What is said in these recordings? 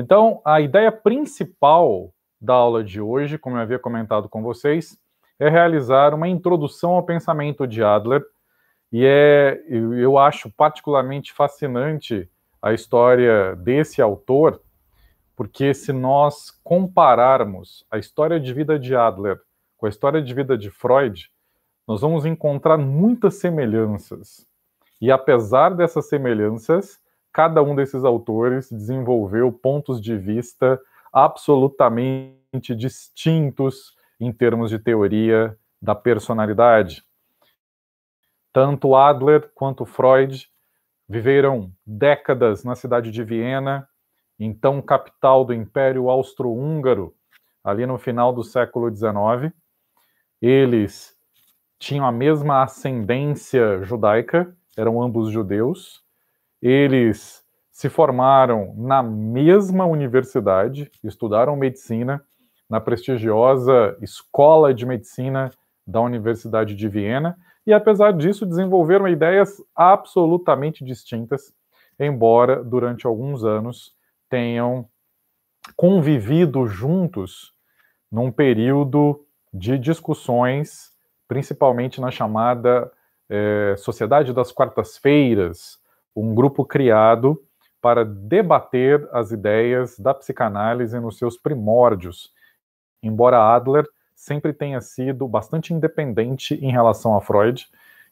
Então, a ideia principal da aula de hoje, como eu havia comentado com vocês, é realizar uma introdução ao pensamento de Adler. E é, eu acho particularmente fascinante a história desse autor, porque se nós compararmos a história de vida de Adler com a história de vida de Freud, nós vamos encontrar muitas semelhanças. E apesar dessas semelhanças, cada um desses autores desenvolveu pontos de vista absolutamente distintos em termos de teoria da personalidade. Tanto Adler quanto Freud viveram décadas na cidade de Viena, então capital do Império Austro-Húngaro, ali no final do século XIX. Eles tinham a mesma ascendência judaica, eram ambos judeus, eles se formaram na mesma universidade, estudaram medicina na prestigiosa Escola de Medicina da Universidade de Viena e, apesar disso, desenvolveram ideias absolutamente distintas, embora durante alguns anos tenham convivido juntos num período de discussões, principalmente na chamada eh, Sociedade das Quartas-Feiras, um grupo criado para debater as ideias da psicanálise nos seus primórdios. Embora Adler sempre tenha sido bastante independente em relação a Freud,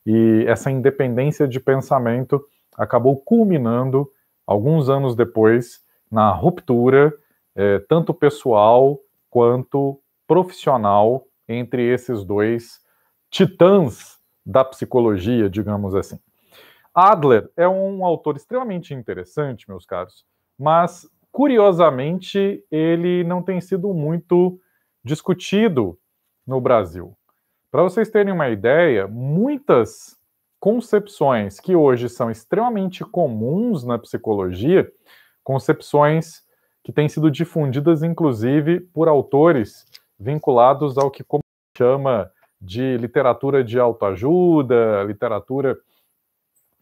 e essa independência de pensamento acabou culminando alguns anos depois na ruptura, eh, tanto pessoal quanto profissional, entre esses dois titãs da psicologia, digamos assim. Adler é um autor extremamente interessante, meus caros, mas curiosamente ele não tem sido muito discutido no Brasil. Para vocês terem uma ideia, muitas concepções que hoje são extremamente comuns na psicologia, concepções que têm sido difundidas inclusive por autores vinculados ao que chama de literatura de autoajuda, literatura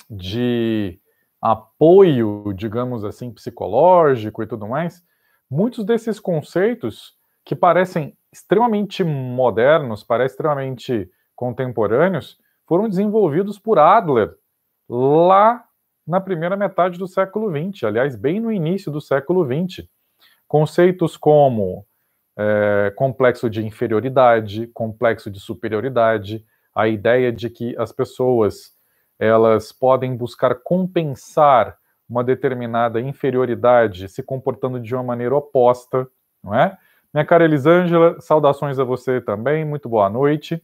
de apoio, digamos assim, psicológico e tudo mais, muitos desses conceitos que parecem extremamente modernos, parecem extremamente contemporâneos, foram desenvolvidos por Adler lá na primeira metade do século XX, aliás, bem no início do século XX. Conceitos como é, complexo de inferioridade, complexo de superioridade, a ideia de que as pessoas elas podem buscar compensar uma determinada inferioridade se comportando de uma maneira oposta, não é? Minha cara Elisângela, saudações a você também, muito boa noite.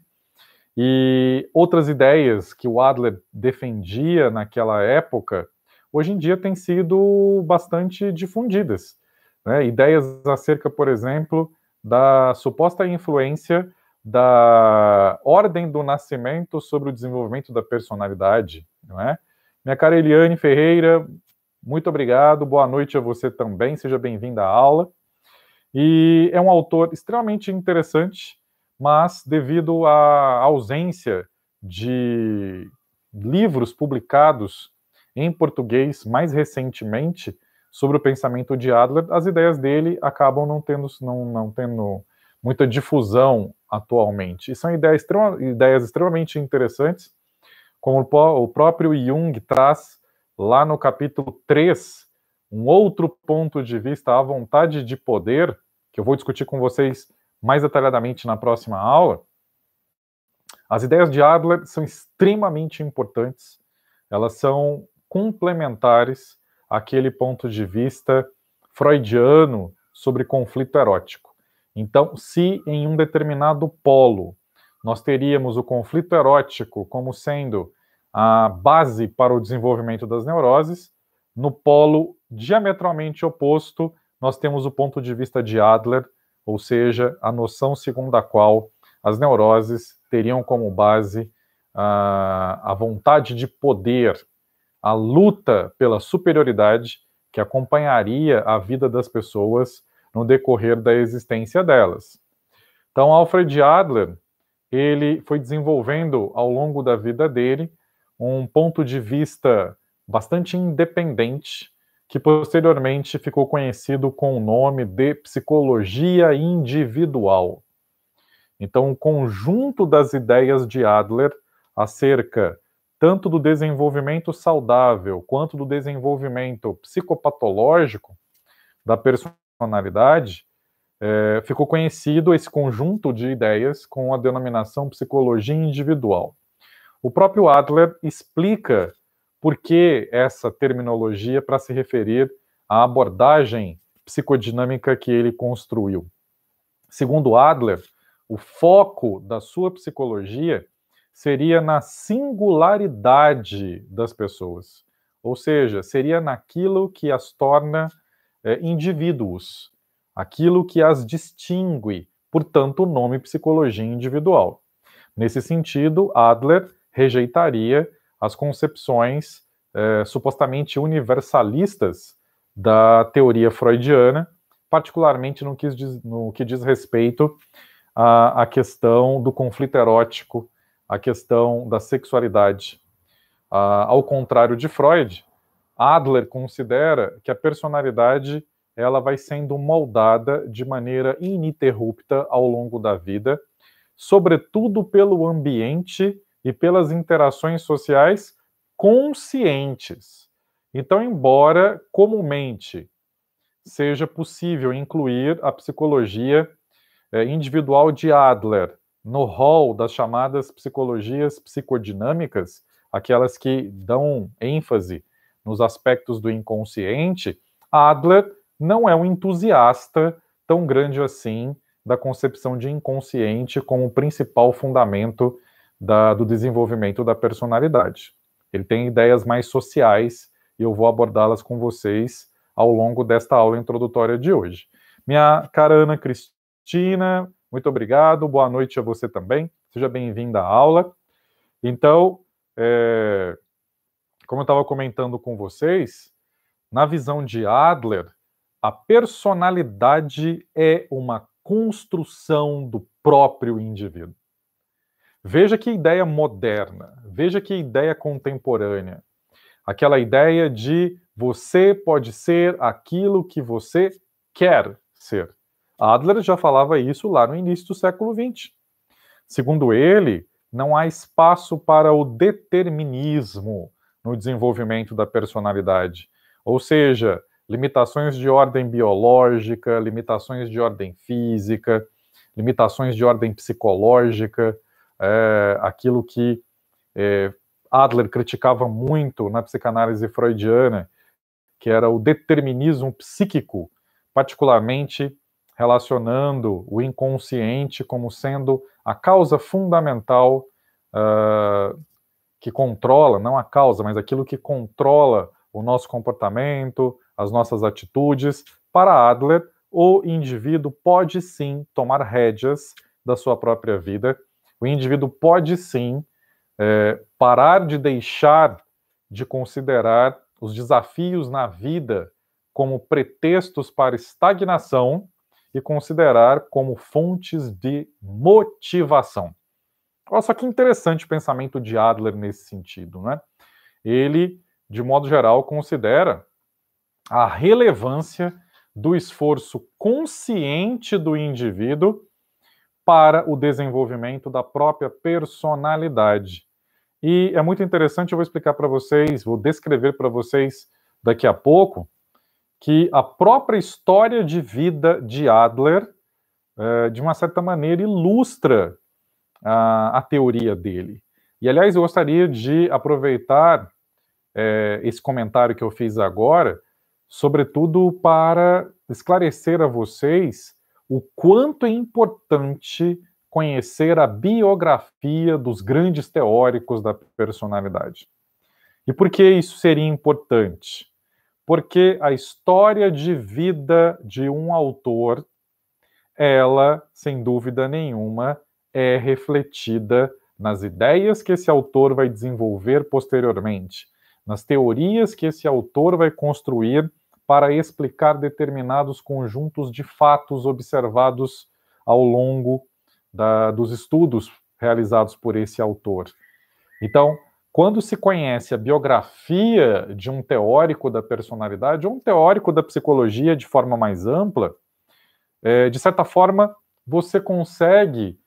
E outras ideias que o Adler defendia naquela época, hoje em dia têm sido bastante difundidas. Né? Ideias acerca, por exemplo, da suposta influência da ordem do nascimento sobre o desenvolvimento da personalidade, não é? Minha cara Eliane Ferreira, muito obrigado, boa noite a você também, seja bem-vinda à aula. E é um autor extremamente interessante, mas devido à ausência de livros publicados em português mais recentemente sobre o pensamento de Adler, as ideias dele acabam não tendo, não, não tendo muita difusão atualmente. E são ideias, extrema, ideias extremamente interessantes, como o próprio Jung traz lá no capítulo 3, um outro ponto de vista, a vontade de poder, que eu vou discutir com vocês mais detalhadamente na próxima aula. As ideias de Adler são extremamente importantes, elas são complementares àquele ponto de vista freudiano sobre conflito erótico. Então, se em um determinado polo nós teríamos o conflito erótico como sendo a base para o desenvolvimento das neuroses, no polo diametralmente oposto, nós temos o ponto de vista de Adler, ou seja, a noção segundo a qual as neuroses teriam como base a, a vontade de poder, a luta pela superioridade que acompanharia a vida das pessoas no decorrer da existência delas. Então, Alfred Adler, ele foi desenvolvendo ao longo da vida dele um ponto de vista bastante independente, que posteriormente ficou conhecido com o nome de psicologia individual. Então, o conjunto das ideias de Adler acerca tanto do desenvolvimento saudável quanto do desenvolvimento psicopatológico da personalidade, é, ficou conhecido esse conjunto de ideias com a denominação psicologia individual. O próprio Adler explica por que essa terminologia para se referir à abordagem psicodinâmica que ele construiu. Segundo Adler, o foco da sua psicologia seria na singularidade das pessoas, ou seja, seria naquilo que as torna é, indivíduos, aquilo que as distingue, portanto, o nome psicologia individual. Nesse sentido, Adler rejeitaria as concepções é, supostamente universalistas da teoria freudiana, particularmente no que diz, no que diz respeito à, à questão do conflito erótico, à questão da sexualidade. Ah, ao contrário de Freud, Adler considera que a personalidade ela vai sendo moldada de maneira ininterrupta ao longo da vida, sobretudo pelo ambiente e pelas interações sociais conscientes. Então, embora comumente seja possível incluir a psicologia eh, individual de Adler no hall das chamadas psicologias psicodinâmicas, aquelas que dão ênfase nos aspectos do inconsciente, Adler não é um entusiasta tão grande assim da concepção de inconsciente como principal fundamento da, do desenvolvimento da personalidade. Ele tem ideias mais sociais e eu vou abordá-las com vocês ao longo desta aula introdutória de hoje. Minha cara Ana Cristina, muito obrigado, boa noite a você também, seja bem-vinda à aula. Então, é, como eu estava comentando com vocês, na visão de Adler, a personalidade é uma construção do próprio indivíduo. Veja que ideia moderna, veja que ideia contemporânea. Aquela ideia de você pode ser aquilo que você quer ser. Adler já falava isso lá no início do século XX. Segundo ele, não há espaço para o determinismo, no desenvolvimento da personalidade. Ou seja, limitações de ordem biológica, limitações de ordem física, limitações de ordem psicológica, é, aquilo que é, Adler criticava muito na psicanálise freudiana, que era o determinismo psíquico, particularmente relacionando o inconsciente como sendo a causa fundamental uh, que controla, não a causa, mas aquilo que controla o nosso comportamento, as nossas atitudes. Para Adler, o indivíduo pode sim tomar rédeas da sua própria vida, o indivíduo pode sim é, parar de deixar de considerar os desafios na vida como pretextos para estagnação e considerar como fontes de motivação. Olha só que interessante o pensamento de Adler nesse sentido, né? Ele, de modo geral, considera a relevância do esforço consciente do indivíduo para o desenvolvimento da própria personalidade. E é muito interessante, eu vou explicar para vocês, vou descrever para vocês daqui a pouco, que a própria história de vida de Adler, eh, de uma certa maneira, ilustra a, a teoria dele. E, aliás, eu gostaria de aproveitar é, esse comentário que eu fiz agora, sobretudo para esclarecer a vocês o quanto é importante conhecer a biografia dos grandes teóricos da personalidade. E por que isso seria importante? Porque a história de vida de um autor, ela, sem dúvida nenhuma, é refletida nas ideias que esse autor vai desenvolver posteriormente, nas teorias que esse autor vai construir para explicar determinados conjuntos de fatos observados ao longo da, dos estudos realizados por esse autor. Então, quando se conhece a biografia de um teórico da personalidade ou um teórico da psicologia de forma mais ampla, é, de certa forma, você consegue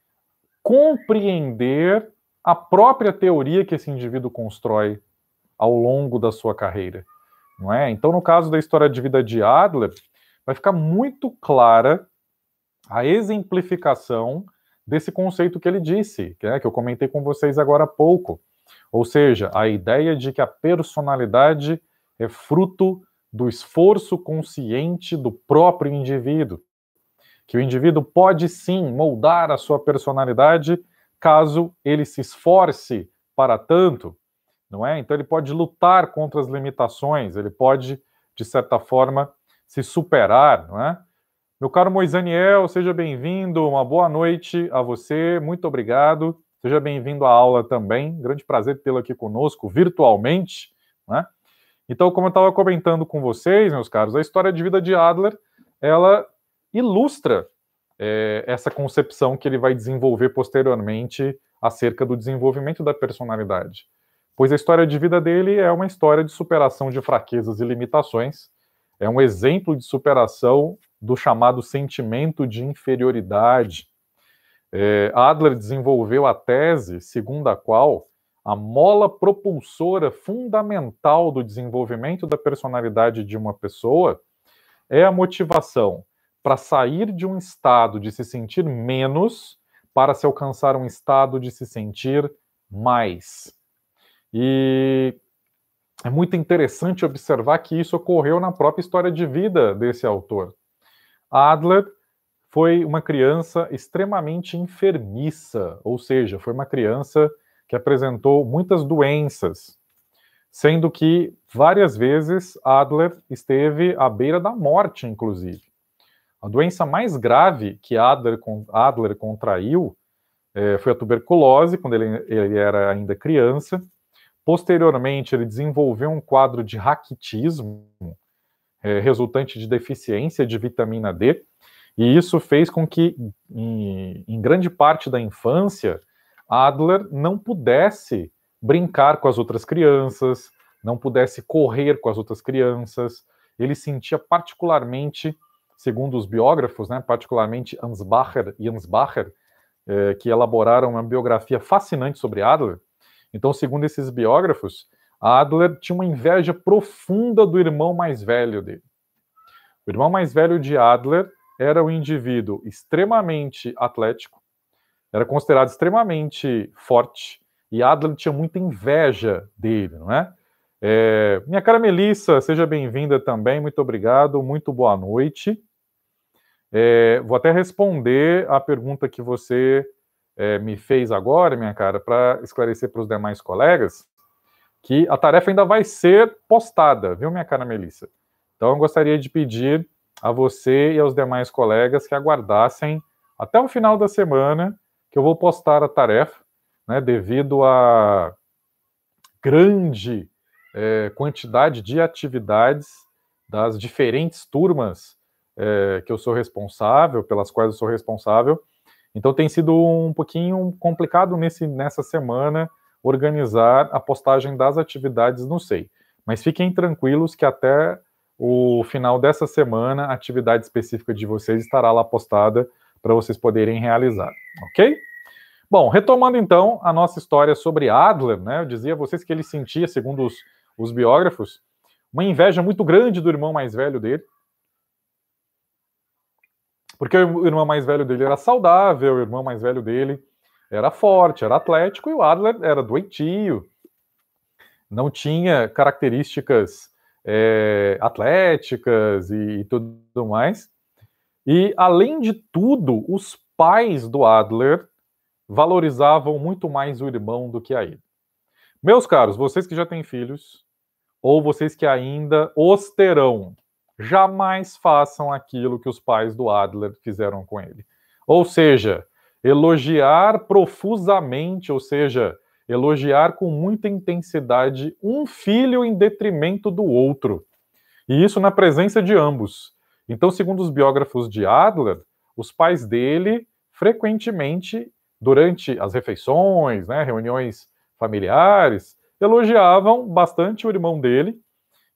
compreender a própria teoria que esse indivíduo constrói ao longo da sua carreira, não é? Então, no caso da história de vida de Adler, vai ficar muito clara a exemplificação desse conceito que ele disse, que, é, que eu comentei com vocês agora há pouco. Ou seja, a ideia de que a personalidade é fruto do esforço consciente do próprio indivíduo que o indivíduo pode sim moldar a sua personalidade caso ele se esforce para tanto, não é? Então ele pode lutar contra as limitações, ele pode, de certa forma, se superar, não é? Meu caro Moisaniel, seja bem-vindo, uma boa noite a você, muito obrigado. Seja bem-vindo à aula também, grande prazer tê-lo aqui conosco, virtualmente, né? Então, como eu estava comentando com vocês, meus caros, a história de vida de Adler, ela ilustra é, essa concepção que ele vai desenvolver posteriormente acerca do desenvolvimento da personalidade. Pois a história de vida dele é uma história de superação de fraquezas e limitações, é um exemplo de superação do chamado sentimento de inferioridade. É, Adler desenvolveu a tese segundo a qual a mola propulsora fundamental do desenvolvimento da personalidade de uma pessoa é a motivação para sair de um estado de se sentir menos para se alcançar um estado de se sentir mais. E é muito interessante observar que isso ocorreu na própria história de vida desse autor. Adler foi uma criança extremamente enfermiça, ou seja, foi uma criança que apresentou muitas doenças, sendo que várias vezes Adler esteve à beira da morte, inclusive. A doença mais grave que Adler, Adler contraiu é, foi a tuberculose, quando ele, ele era ainda criança. Posteriormente, ele desenvolveu um quadro de raquitismo, é, resultante de deficiência de vitamina D, e isso fez com que, em, em, grande parte da infância, Adler não pudesse brincar com as outras crianças, não pudesse correr com as outras crianças, ele sentia particularmente segundo os biógrafos, né, particularmente Ansbacher e Ansbacher, é, que elaboraram uma biografia fascinante sobre Adler. Então, segundo esses biógrafos, Adler tinha uma inveja profunda do irmão mais velho dele. O irmão mais velho de Adler era um indivíduo extremamente atlético, era considerado extremamente forte, e Adler tinha muita inveja dele, não é? É, minha cara Melissa, seja bem-vinda também, muito obrigado, muito boa noite. É, vou até responder a pergunta que você é, me fez agora, minha cara, para esclarecer para os demais colegas que a tarefa ainda vai ser postada, viu, minha cara Melissa? Então eu gostaria de pedir a você e aos demais colegas que aguardassem até o final da semana que eu vou postar a tarefa, né, devido à grande é, quantidade de atividades das diferentes turmas é, que eu sou responsável, pelas quais eu sou responsável. Então tem sido um pouquinho complicado nesse, nessa semana organizar a postagem das atividades no SEI. Mas fiquem tranquilos que até o final dessa semana a atividade específica de vocês estará lá postada para vocês poderem realizar, ok? Bom, retomando então a nossa história sobre Adler, né? Eu dizia a vocês que ele sentia, segundo os os biógrafos, uma inveja muito grande do irmão mais velho dele. Porque o irmão mais velho dele era saudável, o irmão mais velho dele era forte, era atlético e o Adler era doentio. Não tinha características é, atléticas e, e tudo mais. E, além de tudo, os pais do Adler valorizavam muito mais o irmão do que a ele. Meus caros, vocês que já têm filhos, ou vocês que ainda os terão, jamais façam aquilo que os pais do Adler fizeram com ele. Ou seja, elogiar profusamente, ou seja, elogiar com muita intensidade um filho em detrimento do outro. E isso na presença de ambos. Então, segundo os biógrafos de Adler, os pais dele frequentemente, durante as refeições, né, reuniões familiares, elogiavam bastante o irmão dele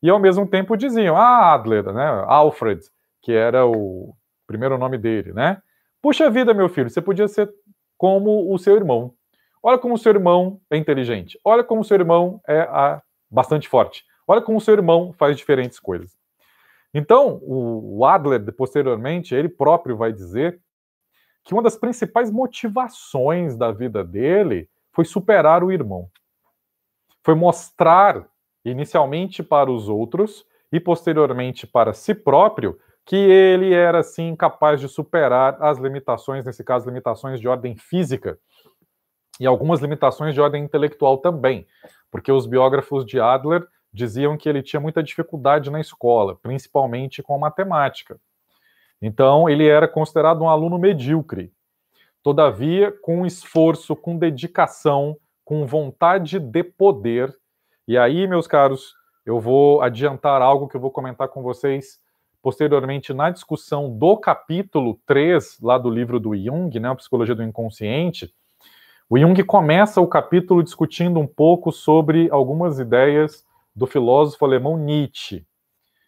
e ao mesmo tempo diziam: "Ah, Adler, né? Alfred, que era o primeiro nome dele, né? Puxa vida, meu filho, você podia ser como o seu irmão. Olha como o seu irmão é inteligente. Olha como o seu irmão é a, bastante forte. Olha como o seu irmão faz diferentes coisas." Então, o Adler, posteriormente, ele próprio vai dizer que uma das principais motivações da vida dele foi superar o irmão. Foi mostrar, inicialmente para os outros e posteriormente para si próprio, que ele era sim capaz de superar as limitações, nesse caso, limitações de ordem física e algumas limitações de ordem intelectual também, porque os biógrafos de Adler diziam que ele tinha muita dificuldade na escola, principalmente com matemática. Então, ele era considerado um aluno medíocre. Todavia, com esforço, com dedicação, com vontade de poder. E aí, meus caros, eu vou adiantar algo que eu vou comentar com vocês posteriormente na discussão do capítulo 3, lá do livro do Jung, né, a Psicologia do Inconsciente. O Jung começa o capítulo discutindo um pouco sobre algumas ideias do filósofo alemão Nietzsche.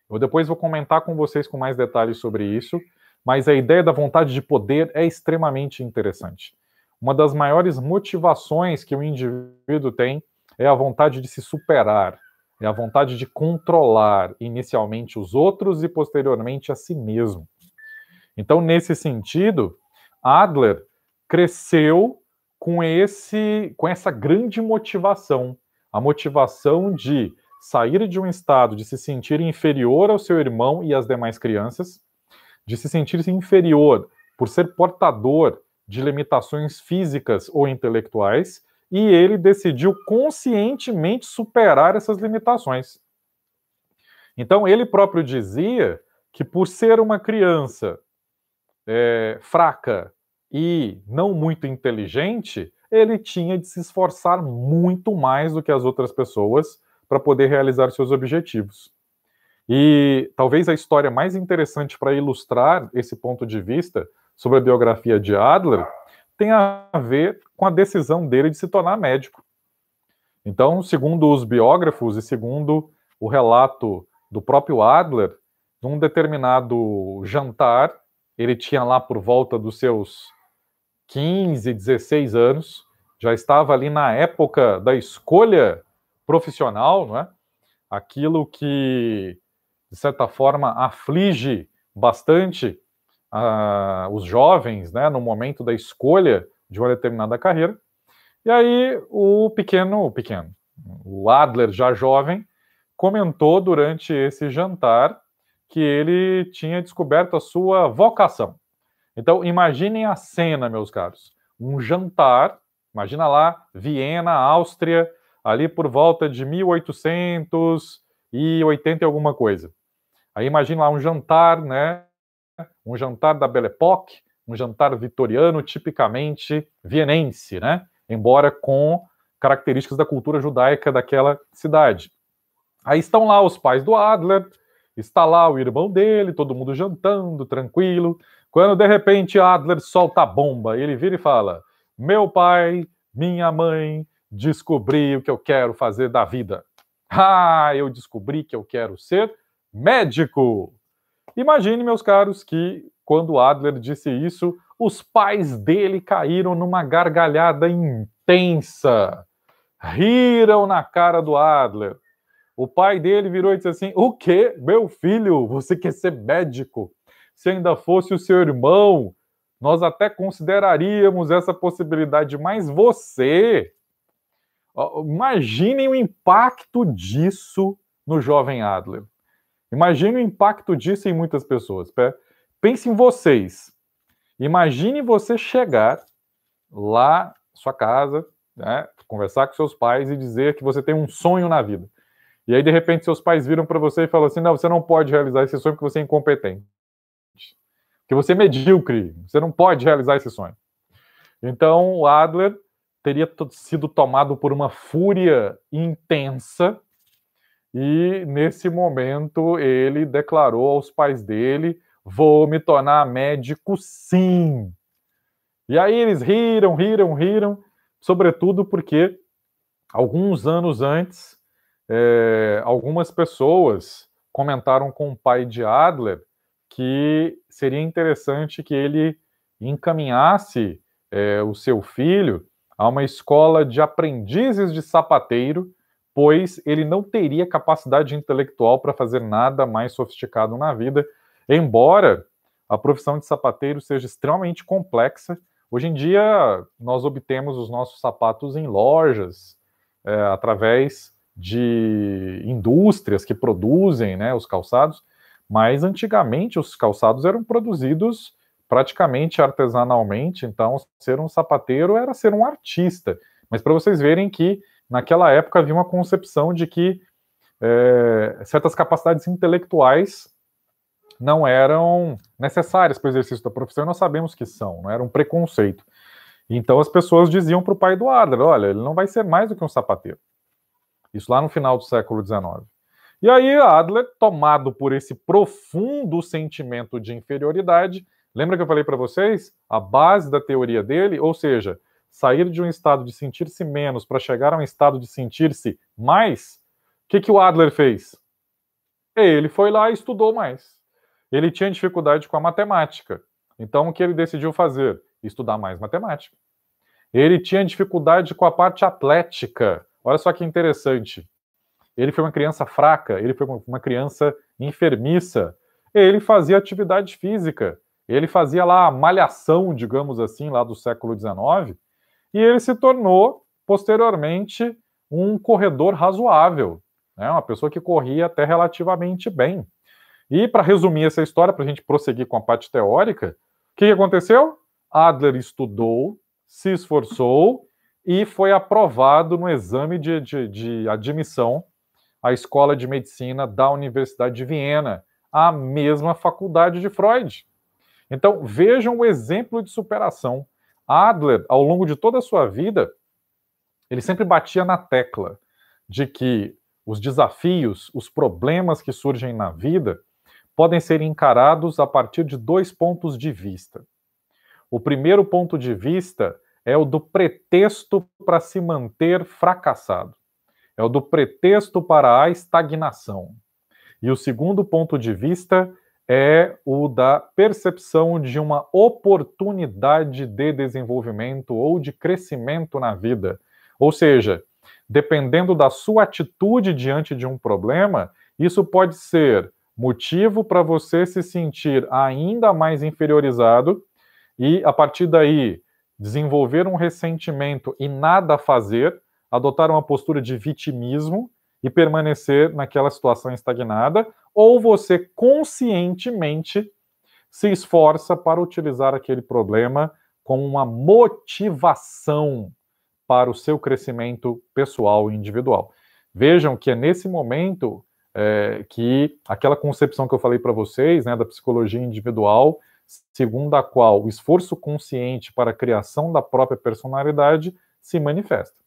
Eu depois vou comentar com vocês com mais detalhes sobre isso mas a ideia da vontade de poder é extremamente interessante. Uma das maiores motivações que o indivíduo tem é a vontade de se superar, é a vontade de controlar inicialmente os outros e posteriormente a si mesmo. Então, nesse sentido, Adler cresceu com esse com essa grande motivação, a motivação de sair de um estado de se sentir inferior ao seu irmão e às demais crianças de se sentir inferior por ser portador de limitações físicas ou intelectuais, e ele decidiu conscientemente superar essas limitações. Então, ele próprio dizia que, por ser uma criança é, fraca e não muito inteligente, ele tinha de se esforçar muito mais do que as outras pessoas para poder realizar seus objetivos. E talvez a história mais interessante para ilustrar esse ponto de vista sobre a biografia de Adler tem a ver com a decisão dele de se tornar médico. Então, segundo os biógrafos e segundo o relato do próprio Adler, num determinado jantar, ele tinha lá por volta dos seus 15, 16 anos, já estava ali na época da escolha profissional, não é? Aquilo que de certa forma, aflige bastante uh, os jovens né, no momento da escolha de uma determinada carreira. E aí o pequeno, o pequeno, o Adler, já jovem, comentou durante esse jantar que ele tinha descoberto a sua vocação. Então, imaginem a cena, meus caros. Um jantar, imagina lá, Viena, Áustria, ali por volta de 1880 e alguma coisa. Aí imagina lá um jantar, né? Um jantar da Belle Époque, um jantar vitoriano, tipicamente vienense, né? Embora com características da cultura judaica daquela cidade. Aí estão lá os pais do Adler, está lá o irmão dele, todo mundo jantando, tranquilo. Quando de repente Adler solta a bomba, ele vira e fala: Meu pai, minha mãe, descobri o que eu quero fazer da vida. Ah, eu descobri que eu quero ser médico. Imagine, meus caros, que quando Adler disse isso, os pais dele caíram numa gargalhada intensa. Riram na cara do Adler. O pai dele virou e disse assim: O que, meu filho? Você quer ser médico? Se ainda fosse o seu irmão, nós até consideraríamos essa possibilidade, mas você. Imaginem o impacto disso no jovem Adler. Imagine o impacto disso em muitas pessoas. Pense em vocês. Imagine você chegar lá sua casa, né, conversar com seus pais e dizer que você tem um sonho na vida. E aí, de repente, seus pais viram para você e falam assim: não, você não pode realizar esse sonho porque você é incompetente. Porque você é medíocre, você não pode realizar esse sonho. Então, o Adler teria sido tomado por uma fúria intensa e nesse momento ele declarou aos pais dele: Vou me tornar médico, sim. E aí eles riram, riram, riram, sobretudo porque alguns anos antes, é, algumas pessoas comentaram com o pai de Adler que seria interessante que ele encaminhasse é, o seu filho a uma escola de aprendizes de sapateiro pois ele não teria capacidade intelectual para fazer nada mais sofisticado na vida, embora a profissão de sapateiro seja extremamente complexa. Hoje em dia, nós obtemos os nossos sapatos em lojas, é, através de indústrias que produzem né, os calçados, mas antigamente os calçados eram produzidos praticamente artesanalmente, então ser um sapateiro era ser um artista. Mas para vocês verem que naquela época havia uma concepção de que é, certas capacidades intelectuais não eram necessárias para o exercício da profissão, e nós sabemos que são, não era um preconceito. Então as pessoas diziam para o pai do Adler, olha, ele não vai ser mais do que um sapateiro. Isso lá no final do século XIX. E aí Adler, tomado por esse profundo sentimento de inferioridade, lembra que eu falei para vocês? A base da teoria dele, ou seja, sair de um estado de sentir-se menos para chegar a um estado de sentir-se mais, o que, que o Adler fez? Ele foi lá e estudou mais. Ele tinha dificuldade com a matemática. Então, o que ele decidiu fazer? Estudar mais matemática. Ele tinha dificuldade com a parte atlética. Olha só que interessante. Ele foi uma criança fraca, ele foi uma criança enfermiça. Ele fazia atividade física. Ele fazia lá a malhação, digamos assim, lá do século XIX, e ele se tornou, posteriormente, um corredor razoável, né? uma pessoa que corria até relativamente bem. E para resumir essa história, para a gente prosseguir com a parte teórica, o que, que aconteceu? Adler estudou, se esforçou e foi aprovado no exame de, de, de admissão à Escola de Medicina da Universidade de Viena, a mesma faculdade de Freud. Então vejam o exemplo de superação Adler, ao longo de toda a sua vida, ele sempre batia na tecla de que os desafios, os problemas que surgem na vida podem ser encarados a partir de dois pontos de vista. O primeiro ponto de vista é o do pretexto para se manter fracassado, é o do pretexto para a estagnação. E o segundo ponto de vista é o da percepção de uma oportunidade de desenvolvimento ou de crescimento na vida. Ou seja, dependendo da sua atitude diante de um problema, isso pode ser motivo para você se sentir ainda mais inferiorizado e, a partir daí, desenvolver um ressentimento e nada fazer, adotar uma postura de vitimismo e permanecer naquela situação estagnada, ou você conscientemente se esforça para utilizar aquele problema como uma motivação para o seu crescimento pessoal e individual. Vejam que é nesse momento é, que aquela concepção que eu falei para vocês, né, da psicologia individual, segundo a qual o esforço consciente para a criação da própria personalidade se manifesta.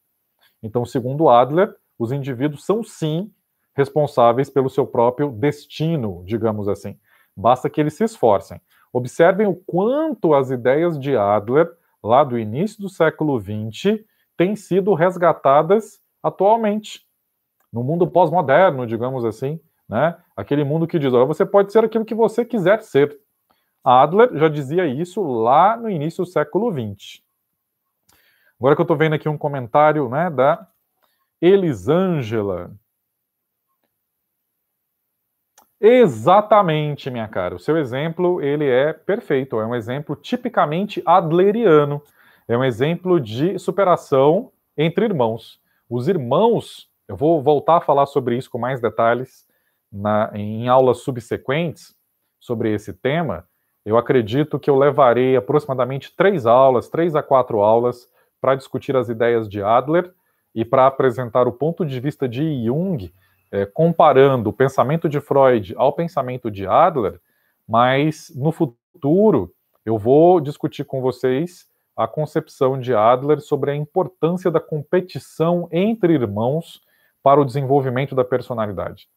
Então, segundo Adler, os indivíduos são sim responsáveis pelo seu próprio destino, digamos assim. Basta que eles se esforcem. Observem o quanto as ideias de Adler, lá do início do século XX, têm sido resgatadas atualmente, no mundo pós-moderno, digamos assim, né? Aquele mundo que diz, olha, você pode ser aquilo que você quiser ser. Adler já dizia isso lá no início do século XX. Agora que eu estou vendo aqui um comentário né, da Elisângela. Exatamente, minha cara. O seu exemplo, ele é perfeito. É um exemplo tipicamente adleriano. É um exemplo de superação entre irmãos. Os irmãos, eu vou voltar a falar sobre isso com mais detalhes na, em aulas subsequentes sobre esse tema. Eu acredito que eu levarei aproximadamente três aulas, três a quatro aulas, para discutir as ideias de Adler e para apresentar o ponto de vista de Jung, é, comparando o pensamento de Freud ao pensamento de Adler, mas no futuro eu vou discutir com vocês a concepção de Adler sobre a importância da competição entre irmãos para o desenvolvimento da personalidade.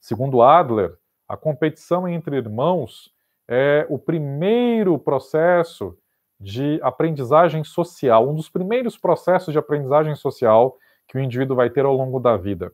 Segundo Adler, a competição entre irmãos é o primeiro processo de aprendizagem social, um dos primeiros processos de aprendizagem social que o indivíduo vai ter ao longo da vida.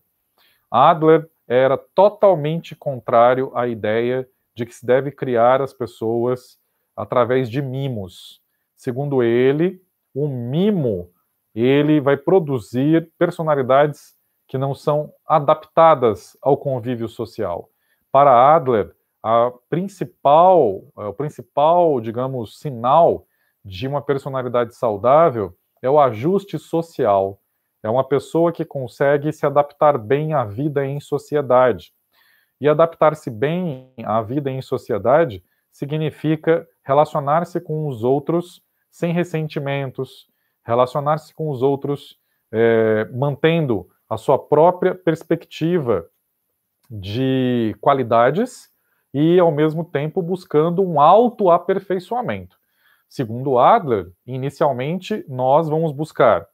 Adler era totalmente contrário à ideia de que se deve criar as pessoas através de mimos. Segundo ele, o mimo ele vai produzir personalidades que não são adaptadas ao convívio social. Para Adler, a principal, o principal, digamos, sinal de uma personalidade saudável é o ajuste social. É uma pessoa que consegue se adaptar bem à vida em sociedade. E adaptar-se bem à vida em sociedade significa relacionar-se com os outros sem ressentimentos, relacionar-se com os outros é, mantendo a sua própria perspectiva de qualidades e, ao mesmo tempo, buscando um autoaperfeiçoamento. Segundo Adler, inicialmente nós vamos buscar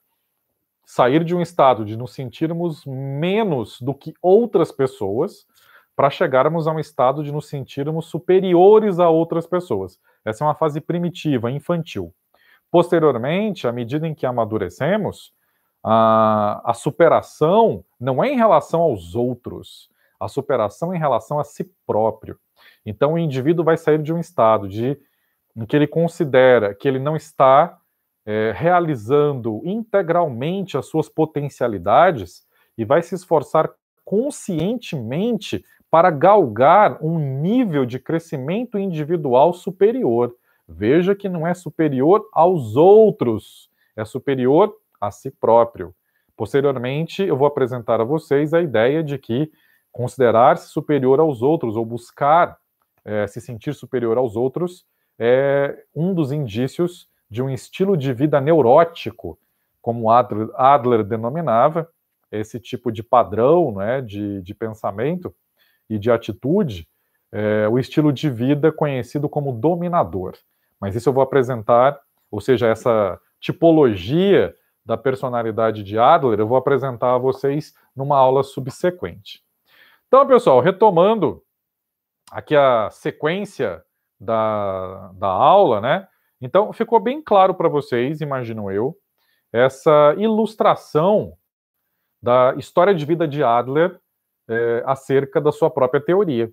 sair de um estado de nos sentirmos menos do que outras pessoas para chegarmos a um estado de nos sentirmos superiores a outras pessoas. Essa é uma fase primitiva, infantil. Posteriormente, à medida em que amadurecemos, a, a superação não é em relação aos outros, a superação é em relação a si próprio. Então, o indivíduo vai sair de um estado de em que ele considera que ele não está é, realizando integralmente as suas potencialidades e vai se esforçar conscientemente para galgar um nível de crescimento individual superior. Veja que não é superior aos outros, é superior a si próprio. Posteriormente, eu vou apresentar a vocês a ideia de que considerar-se superior aos outros ou buscar é, se sentir superior aos outros é um dos indícios de um estilo de vida neurótico, como Adler, Adler denominava, esse tipo de padrão né, de, de pensamento e de atitude, é, o estilo de vida conhecido como dominador. Mas isso eu vou apresentar, ou seja, essa tipologia da personalidade de Adler, eu vou apresentar a vocês numa aula subsequente. Então, pessoal, retomando aqui a sequência da, da aula, né? Então, ficou bem claro para vocês, imagino eu, essa ilustração da história de vida de Adler é, acerca da sua própria teoria.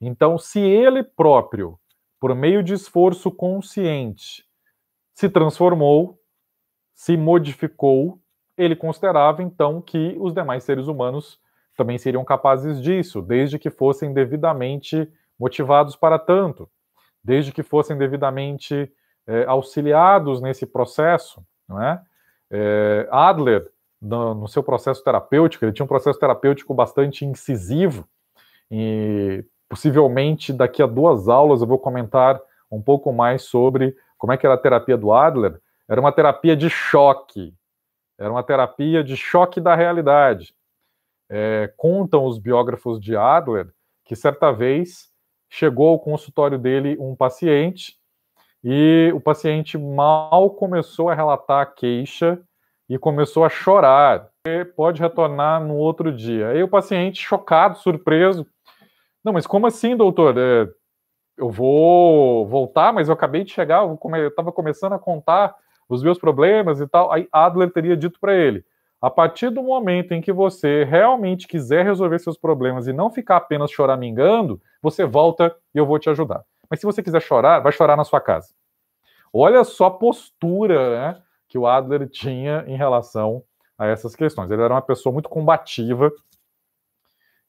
Então, se ele próprio, por meio de esforço consciente, se transformou, se modificou, ele considerava então que os demais seres humanos também seriam capazes disso, desde que fossem devidamente motivados para tanto desde que fossem devidamente é, auxiliados nesse processo. Não é? é Adler, no, no, seu processo terapêutico, ele tinha um processo terapêutico bastante incisivo, e possivelmente daqui a duas aulas eu vou comentar um pouco mais sobre como é que era a terapia do Adler. Era uma terapia de choque, era uma terapia de choque da realidade. É, contam os biógrafos de Adler que certa vez chegou ao consultório dele um paciente e o paciente mal começou a relatar a queixa e começou a chorar. E pode retornar no outro dia. Aí o paciente, chocado, surpreso, não, mas como assim, doutor? É, eu vou voltar, mas eu acabei de chegar, eu estava começando a contar os meus problemas e tal. Aí Adler teria dito para ele: a partir do momento em que você realmente quiser resolver seus problemas e não ficar apenas choramingando, você volta e eu vou te ajudar. Mas se você quiser chorar, vai chorar na sua casa. Olha só a postura né, que o Adler tinha em relação a essas questões. Ele era uma pessoa muito combativa,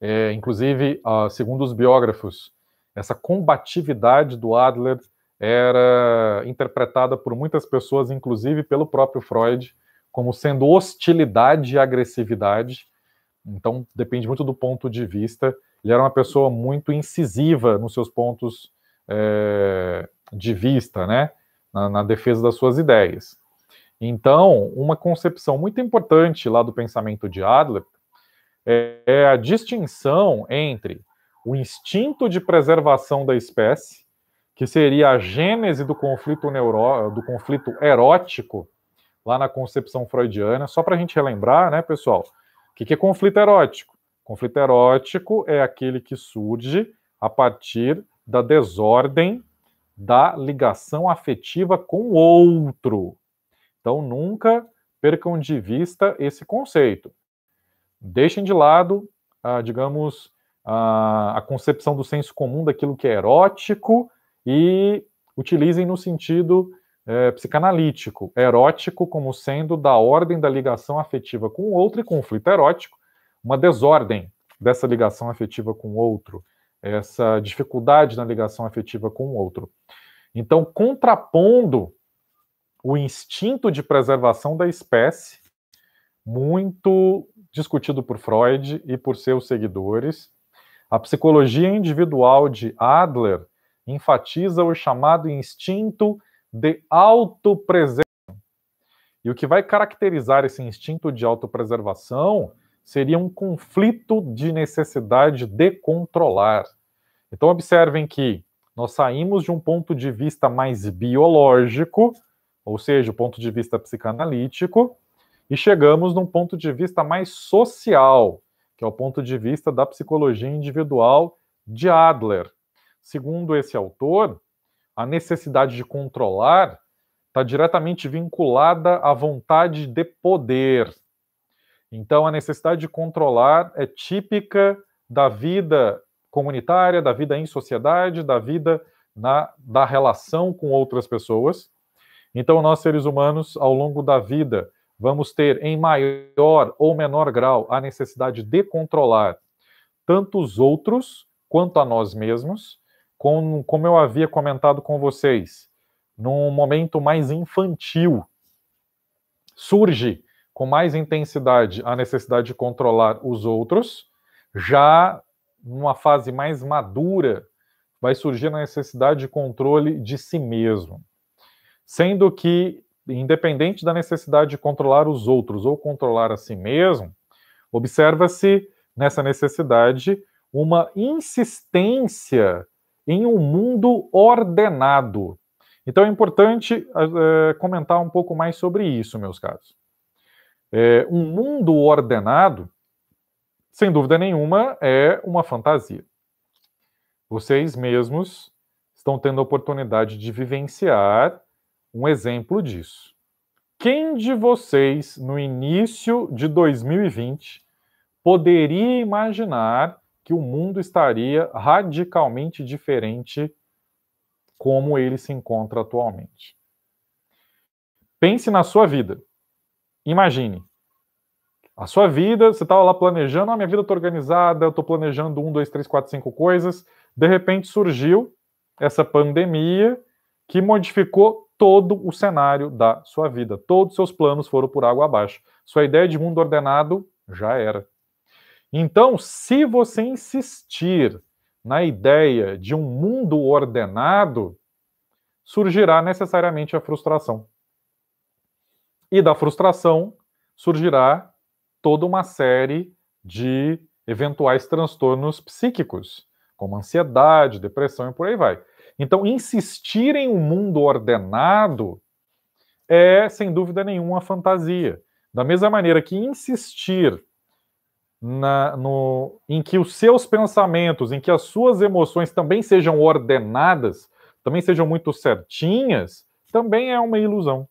é, inclusive, uh, segundo os biógrafos, essa combatividade do Adler era interpretada por muitas pessoas, inclusive pelo próprio Freud, como sendo hostilidade e agressividade. Então, depende muito do ponto de vista ele era uma pessoa muito incisiva nos seus pontos é, de vista, né? Na, na, defesa das suas ideias. Então, uma concepção muito importante lá do pensamento de Adler é, é a distinção entre o instinto de preservação da espécie, que seria a gênese do conflito, neuro, do conflito erótico lá na concepção freudiana. Só para a gente relembrar, né, pessoal, o que, que é conflito erótico? Conflito erótico é aquele que surge a partir da desordem da ligação afetiva com o outro. Então, nunca percam de vista esse conceito. Deixem de lado, ah, digamos, a, a concepção do senso comum daquilo que é erótico e utilizem no sentido é, psicanalítico, erótico como sendo da ordem da ligação afetiva com o outro e conflito erótico uma desordem dessa ligação afetiva com o outro, essa dificuldade na ligação afetiva com o outro. Então, contrapondo o instinto de preservação da espécie, muito discutido por Freud e por seus seguidores, a psicologia individual de Adler enfatiza o chamado instinto de autopreservação. E o que vai caracterizar esse instinto de autopreservação seria um conflito de necessidade de controlar. Então, observem que nós saímos de um ponto de vista mais biológico, ou seja, o ponto de vista psicanalítico, e chegamos num ponto de vista mais social, que é o ponto de vista da psicologia individual de Adler. Segundo esse autor, a necessidade de controlar está diretamente vinculada à vontade de poder. Então, a necessidade de controlar é típica da vida comunitária, da vida em sociedade, da vida na, da relação com outras pessoas. Então, nós seres humanos, ao longo da vida, vamos ter em maior ou menor grau a necessidade de controlar tanto os outros quanto a nós mesmos, com, como eu havia comentado com vocês, num momento mais infantil. Surge com mais intensidade a necessidade de controlar os outros, já numa fase mais madura, vai surgir a necessidade de controle de si mesmo. Sendo que, independente da necessidade de controlar os outros ou controlar a si mesmo, observa-se nessa necessidade uma insistência em um mundo ordenado. Então é importante é, comentar um pouco mais sobre isso, meus caros. É, um mundo ordenado, sem dúvida nenhuma, é uma fantasia. Vocês mesmos estão tendo a oportunidade de vivenciar um exemplo disso. Quem de vocês, no início de 2020, poderia imaginar que o mundo estaria radicalmente diferente como ele se encontra atualmente? Pense na sua vida. Imagine. A sua vida, você estava lá planejando, a ah, minha vida está organizada, eu estou planejando um, dois, três, quatro, cinco coisas. De repente surgiu essa pandemia que modificou todo o cenário da sua vida. Todos os seus planos foram por água abaixo. Sua ideia de mundo ordenado já era. Então, se você insistir na ideia de um mundo ordenado, surgirá necessariamente a frustração. E da frustração surgirá toda uma série de eventuais transtornos psíquicos, como ansiedade, depressão e por aí vai. Então, insistir em um mundo ordenado é, sem dúvida nenhuma, fantasia. Da mesma maneira que insistir na, no, em que os seus pensamentos, em que as suas emoções também sejam ordenadas, também sejam muito certinhas, também é uma ilusão.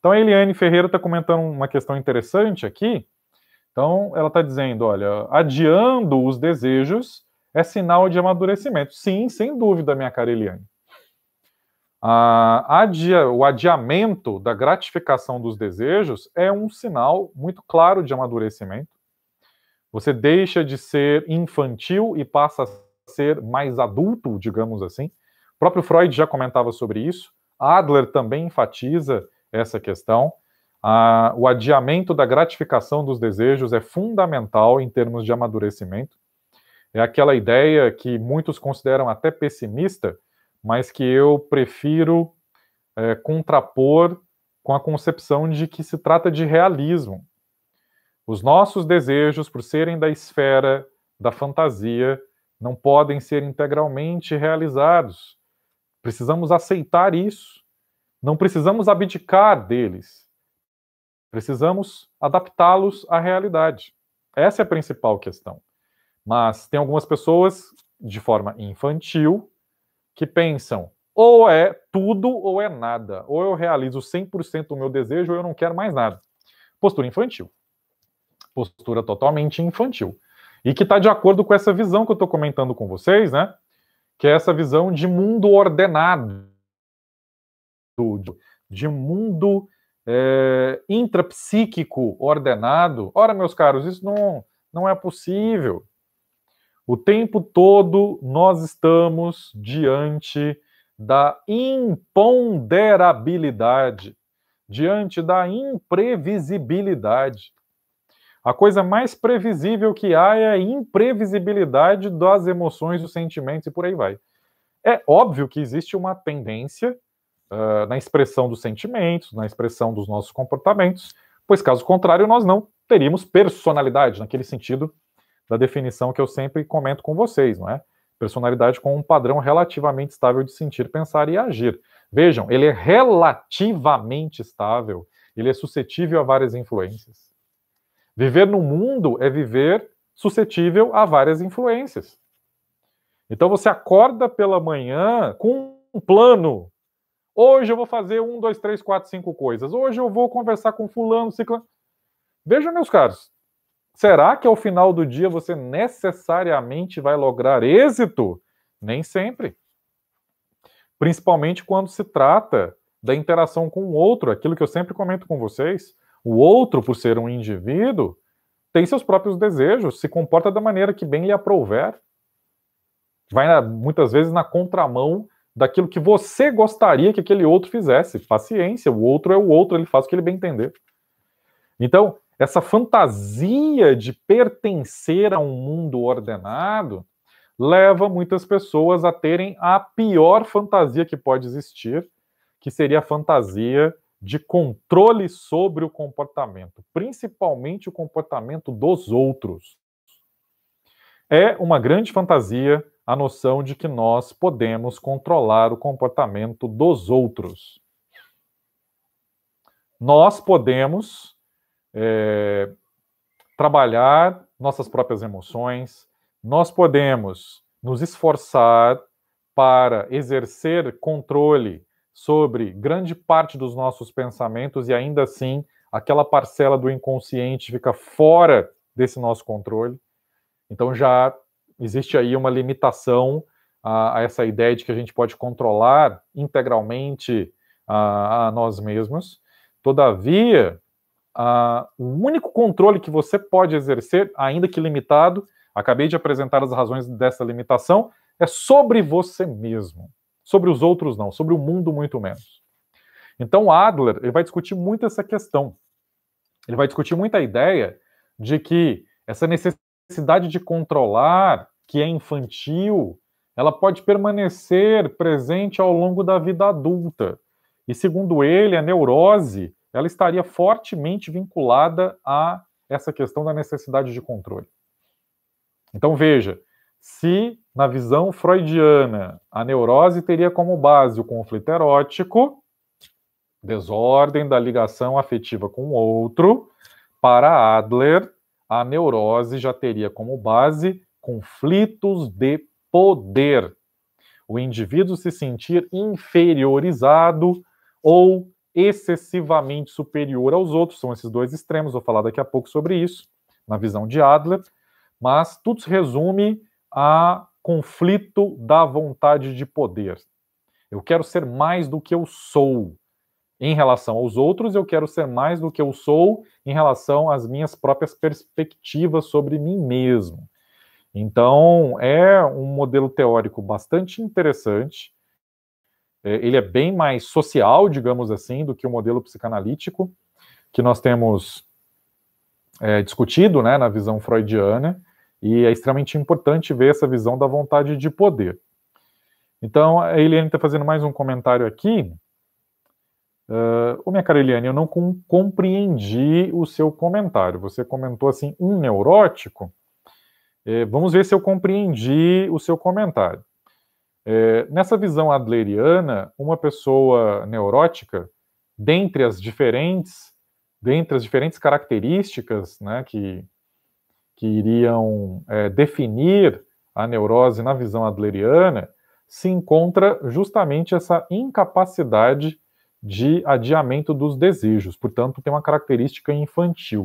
Então a Eliane Ferreira está comentando uma questão interessante aqui. Então ela está dizendo: olha, adiando os desejos é sinal de amadurecimento. Sim, sem dúvida, minha cara Eliane. Adia, o adiamento da gratificação dos desejos é um sinal muito claro de amadurecimento. Você deixa de ser infantil e passa a ser mais adulto, digamos assim. O próprio Freud já comentava sobre isso. Adler também enfatiza essa questão. Ah, o adiamento da gratificação dos desejos é fundamental em termos de amadurecimento. É aquela ideia que muitos consideram até pessimista, mas que eu prefiro é, contrapor com a concepção de que se trata de realismo. Os nossos desejos, por serem da esfera da fantasia, não podem ser integralmente realizados. Precisamos aceitar isso. Não precisamos abdicar deles. Precisamos adaptá-los à realidade. Essa é a principal questão. Mas tem algumas pessoas, de forma infantil, que pensam ou é tudo ou é nada. Ou eu realizo 100% o meu desejo ou eu não quero mais nada. Postura infantil. Postura totalmente infantil. E que está de acordo com essa visão que eu estou comentando com vocês, né? Que é essa visão de mundo ordenado do, de mundo é, intrapsíquico ordenado. Ora, meus caros, isso não, não é possível. O tempo todo nós estamos diante da imponderabilidade, diante da imprevisibilidade. A coisa mais previsível que há é a imprevisibilidade das emoções, dos sentimentos e por aí vai. É óbvio que existe uma tendência ah, na expressão dos sentimentos, na expressão dos nossos comportamentos, pois caso contrário, nós não teríamos personalidade, naquele sentido da definição que eu sempre comento com vocês, não é? Personalidade com um padrão relativamente estável de sentir, pensar e agir. Vejam, ele é relativamente estável, ele é suscetível a várias influências. Viver no mundo é viver suscetível a várias influências. Então você acorda pela manhã com um plano Hoje eu vou fazer um, dois, três, quatro, cinco coisas. Hoje eu vou conversar com fulano, ciclano. Veja, meus caros, será que ao final do dia você necessariamente vai lograr êxito? Nem sempre. Principalmente quando se trata da interação com o outro, aquilo que eu sempre comento com vocês. O outro, por ser um indivíduo, tem seus próprios desejos, se comporta da maneira que bem lhe aprouver. Vai muitas vezes na contramão daquilo que você gostaria que aquele outro fizesse. Paciência, o outro é o outro, ele faz o que ele bem entender. Então, essa fantasia de pertencer a um mundo ordenado leva muitas pessoas a terem a pior fantasia que pode existir, que seria a fantasia de controle sobre o comportamento, principalmente o comportamento dos outros. É uma grande fantasia a noção de que nós podemos controlar o comportamento dos outros. Nós podemos é, trabalhar nossas próprias emoções, nós podemos nos esforçar para exercer controle sobre grande parte dos nossos pensamentos e ainda assim aquela parcela do inconsciente fica fora desse nosso controle. Então já existe aí uma limitação a, a, essa ideia de que a gente pode controlar integralmente a, a nós mesmos. Todavia, a, o único controle que você pode exercer, ainda que limitado, acabei de apresentar as razões dessa limitação, é sobre você mesmo. Sobre os outros, não, sobre o mundo, muito menos. Então, Adler ele vai discutir muito essa questão. Ele vai discutir muito a ideia de que essa necessidade necessidade de controlar, que é infantil, ela pode permanecer presente ao longo da vida adulta. E segundo ele, a neurose, ela estaria fortemente vinculada a essa questão da necessidade de controle. Então veja, se na visão freudiana a neurose teria como base o conflito erótico, desordem da ligação afetiva com o outro, para Adler, a neurose já teria como base conflitos de poder. O indivíduo se sentir inferiorizado ou excessivamente superior aos outros, são esses dois extremos, vou falar daqui a pouco sobre isso, na visão de Adler, mas tudo se resume a conflito da vontade de poder. Eu quero ser mais do que eu sou em relação aos outros, eu quero ser mais do que eu sou em relação às minhas próprias perspectivas sobre mim mesmo. Então, é um modelo teórico bastante interessante. É, ele é bem mais social, digamos assim, do que o modelo psicanalítico que nós temos é, discutido né, na visão freudiana, e é extremamente importante ver essa visão da vontade de poder. Então, a Eliane está fazendo mais um comentário aqui, Uh, ô, minha cara Eliane, eu não com, compreendi o seu comentário. Você comentou assim, um neurótico. É, vamos ver se eu compreendi o seu comentário. É, nessa visão adleriana, uma pessoa neurótica, dentre as diferentes, dentre as diferentes características né, que, que iriam é, definir a neurose na visão adleriana, se encontra justamente essa incapacidade de adiamento dos desejos, portanto, tem uma característica infantil.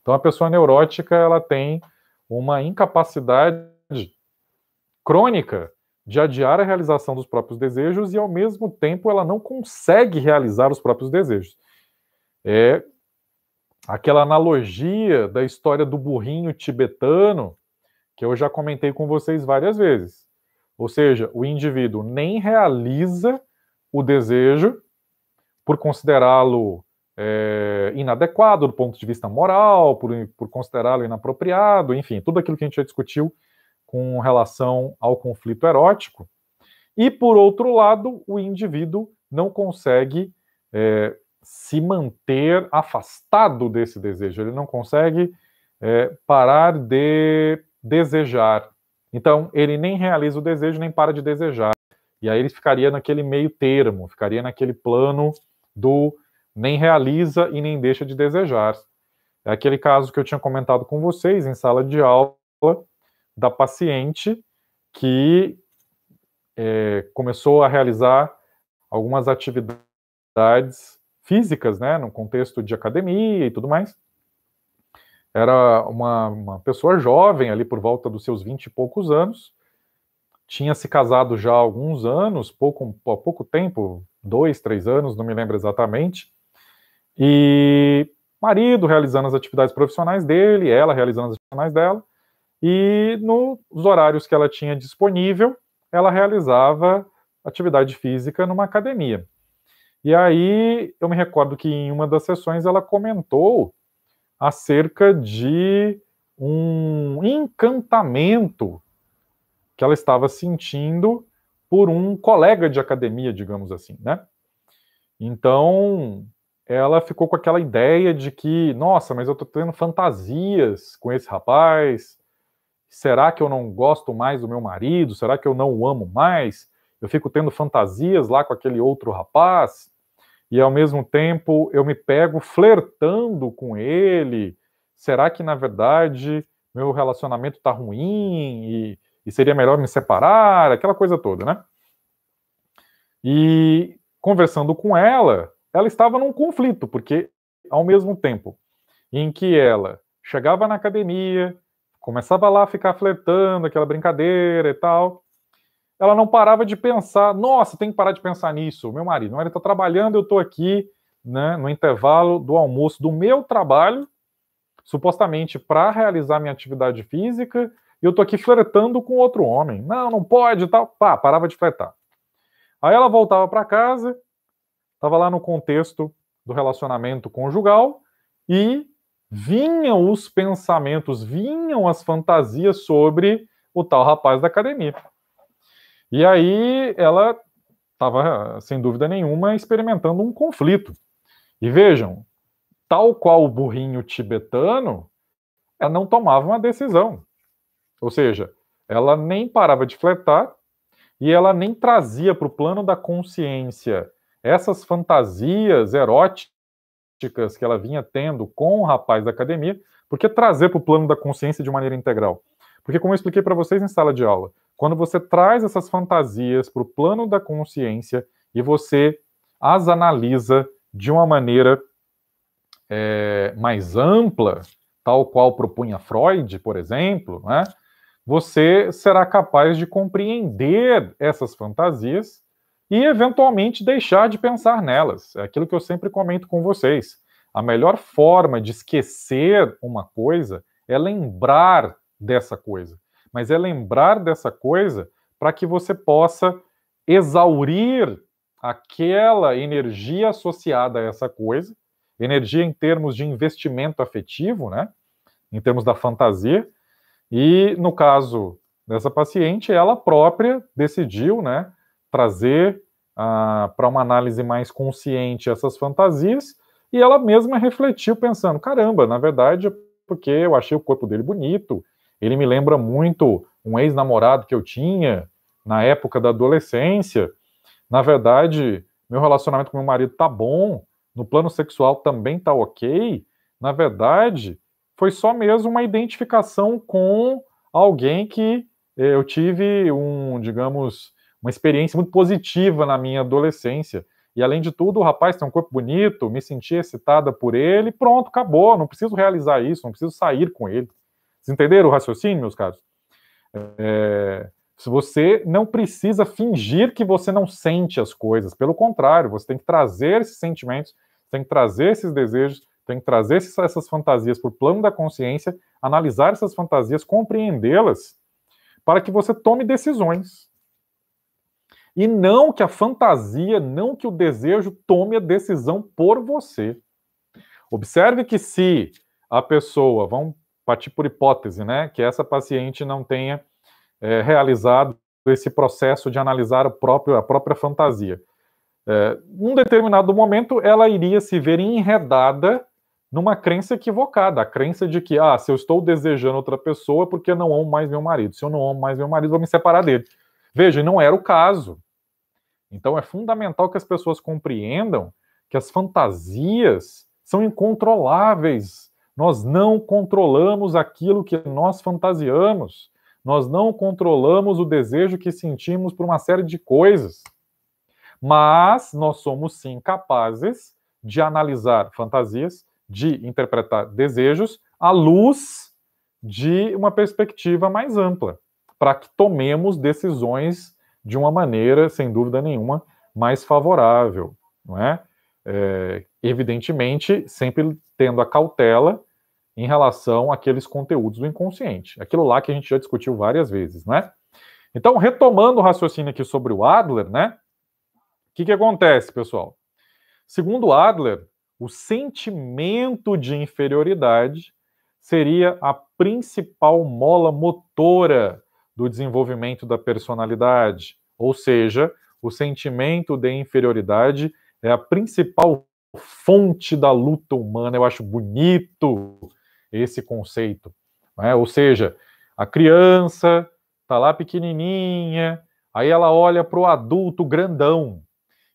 Então, a pessoa neurótica ela tem uma incapacidade crônica de adiar a realização dos próprios desejos e, ao mesmo tempo, ela não consegue realizar os próprios desejos. É aquela analogia da história do burrinho tibetano que eu já comentei com vocês várias vezes. Ou seja, o indivíduo nem realiza o desejo por considerá-lo é, inadequado do ponto de vista moral, por, por considerá-lo inapropriado, enfim, tudo aquilo que a gente já discutiu com relação ao conflito erótico. E, por outro lado, o indivíduo não consegue é, se manter afastado desse desejo, ele não consegue é, parar de desejar. Então, ele nem realiza o desejo, nem para de desejar. E aí ele ficaria naquele meio termo, ficaria naquele plano do nem realiza e nem deixa de desejar. É aquele caso que eu tinha comentado com vocês em sala de aula da paciente que é, começou a realizar algumas atividades físicas, né, no contexto de academia e tudo mais. Era uma, uma pessoa jovem, ali por volta dos seus vinte e poucos anos, tinha se casado já há alguns anos, pouco, há pouco tempo, dois, três anos, não me lembro exatamente. E marido realizando as atividades profissionais dele, ela realizando as atividades dela, e nos horários que ela tinha disponível, ela realizava atividade física numa academia. E aí eu me recordo que em uma das sessões ela comentou acerca de um encantamento que ela estava sentindo por um colega de academia, digamos assim, né? Então, ela ficou com aquela ideia de que, nossa, mas eu tô tendo fantasias com esse rapaz. Será que eu não gosto mais do meu marido? Será que eu não o amo mais? Eu fico tendo fantasias lá com aquele outro rapaz e ao mesmo tempo eu me pego flertando com ele. Será que na verdade meu relacionamento tá ruim e e seria melhor me separar, aquela coisa toda, né? E conversando com ela, ela estava num conflito, porque ao mesmo tempo em que ela chegava na academia, começava lá a ficar flertando, aquela brincadeira e tal, ela não parava de pensar, nossa, tem que parar de pensar nisso, meu marido, ele marido está trabalhando, eu estou aqui, né, no intervalo do almoço do meu trabalho, supostamente para realizar minha atividade física, e eu tô aqui flertando com outro homem. Não, não pode e tal. Pá, parava de flertar. Aí ela voltava para casa, estava lá no contexto do relacionamento conjugal e vinham os pensamentos, vinham as fantasias sobre o tal rapaz da academia. E aí ela estava, sem dúvida nenhuma, experimentando um conflito. E vejam, tal qual o burrinho tibetano, ela não tomava uma decisão. Ou seja, ela nem parava de fletar e ela nem trazia para o plano da consciência essas fantasias eróticas que ela vinha tendo com o rapaz da academia, porque trazer para o plano da consciência de maneira integral. Porque, como eu expliquei para vocês em sala de aula, quando você traz essas fantasias para o plano da consciência e você as analisa de uma maneira é, mais ampla, tal qual propunha Freud, por exemplo, né? você será capaz de compreender essas fantasias e, eventualmente, deixar de pensar nelas. É aquilo que eu sempre comento com vocês. A melhor forma de esquecer uma coisa é lembrar dessa coisa. Mas é lembrar dessa coisa para que você possa exaurir aquela energia associada a essa coisa, energia em termos de investimento afetivo, né? Em termos da fantasia, e no caso dessa paciente, ela própria decidiu, né, trazer ah, para uma análise mais consciente essas fantasias e ela mesma refletiu pensando, caramba, na verdade, porque eu achei o corpo dele bonito, ele me lembra muito um ex-namorado que eu tinha na época da adolescência. Na verdade, meu relacionamento com meu marido tá bom, no plano sexual também tá ok. Na verdade, foi só mesmo uma identificação com alguém que eh, eu tive um, digamos, uma experiência muito positiva na minha adolescência. E além de tudo, o rapaz tem um corpo bonito, me senti excitada por ele, pronto, acabou, não preciso realizar isso, não preciso sair com ele. Vocês entenderam o raciocínio, meus caros? É, você não precisa fingir que você não sente as coisas, pelo contrário, você tem que trazer esses sentimentos, tem que trazer esses desejos tem que trazer essas fantasias para o plano da consciência, analisar essas fantasias, compreendê-las, para que você tome decisões. E não que a fantasia, não que o desejo tome a decisão por você. Observe que se a pessoa, vamos partir por hipótese, né, que essa paciente não tenha é, realizado esse processo de analisar o próprio, a própria fantasia. É, num determinado momento, ela iria se ver enredada numa crença equivocada, a crença de que, ah, se eu estou desejando outra pessoa é porque não amo mais meu marido. Se eu não amo mais meu marido, vou me separar dele. Veja, não era o caso. Então é fundamental que as pessoas compreendam que as fantasias são incontroláveis. Nós não controlamos aquilo que nós fantasiamos. Nós não controlamos o desejo que sentimos por uma série de coisas. Mas nós somos sim capazes de analisar fantasias, de interpretar desejos à luz de uma perspectiva mais ampla, para que tomemos decisões de uma maneira, sem dúvida nenhuma, mais favorável, não é? é evidentemente, sempre tendo a cautela em relação àqueles conteúdos do inconsciente, aquilo lá que a gente já discutiu várias vezes, né? Então, retomando o raciocínio aqui sobre o Adler, né? O que, que acontece, pessoal? Segundo Adler, o sentimento de inferioridade seria a principal mola motora do desenvolvimento da personalidade, ou seja, o sentimento de inferioridade é a principal fonte da luta humana. Eu acho bonito esse conceito. Né? Ou seja, a criança está lá pequenininha, aí ela olha para o adulto grandão,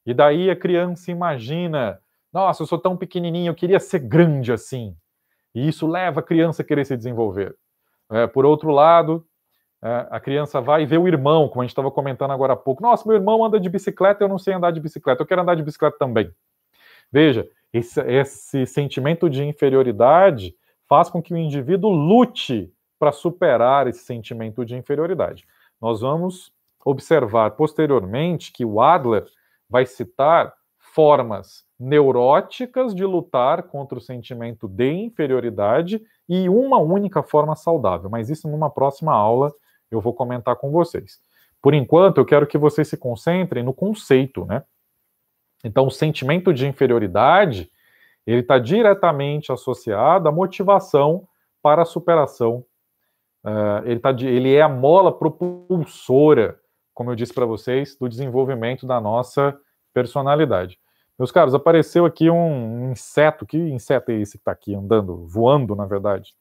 e daí a criança imagina nossa, eu sou tão pequenininho, eu queria ser grande assim. E isso leva a criança a querer se desenvolver. É, por outro lado, é, a criança vai ver o irmão, como a gente estava comentando agora há pouco. Nossa, meu irmão anda de bicicleta, eu não sei andar de bicicleta, eu quero andar de bicicleta também. Veja, esse, esse sentimento de inferioridade faz com que o indivíduo lute para superar esse sentimento de inferioridade. Nós vamos observar posteriormente que o Adler vai citar formas neuróticas de lutar contra o sentimento de inferioridade e uma única forma saudável. Mas isso numa próxima aula eu vou comentar com vocês. Por enquanto, eu quero que vocês se concentrem no conceito, né? Então, o sentimento de inferioridade, ele está diretamente associado à motivação para a superação. Uh, ele, tá de, ele é a mola propulsora, como eu disse para vocês, do desenvolvimento da nossa personalidade. Meus caros, apareceu aqui um inseto. Que inseto é esse que está aqui andando, voando, na verdade?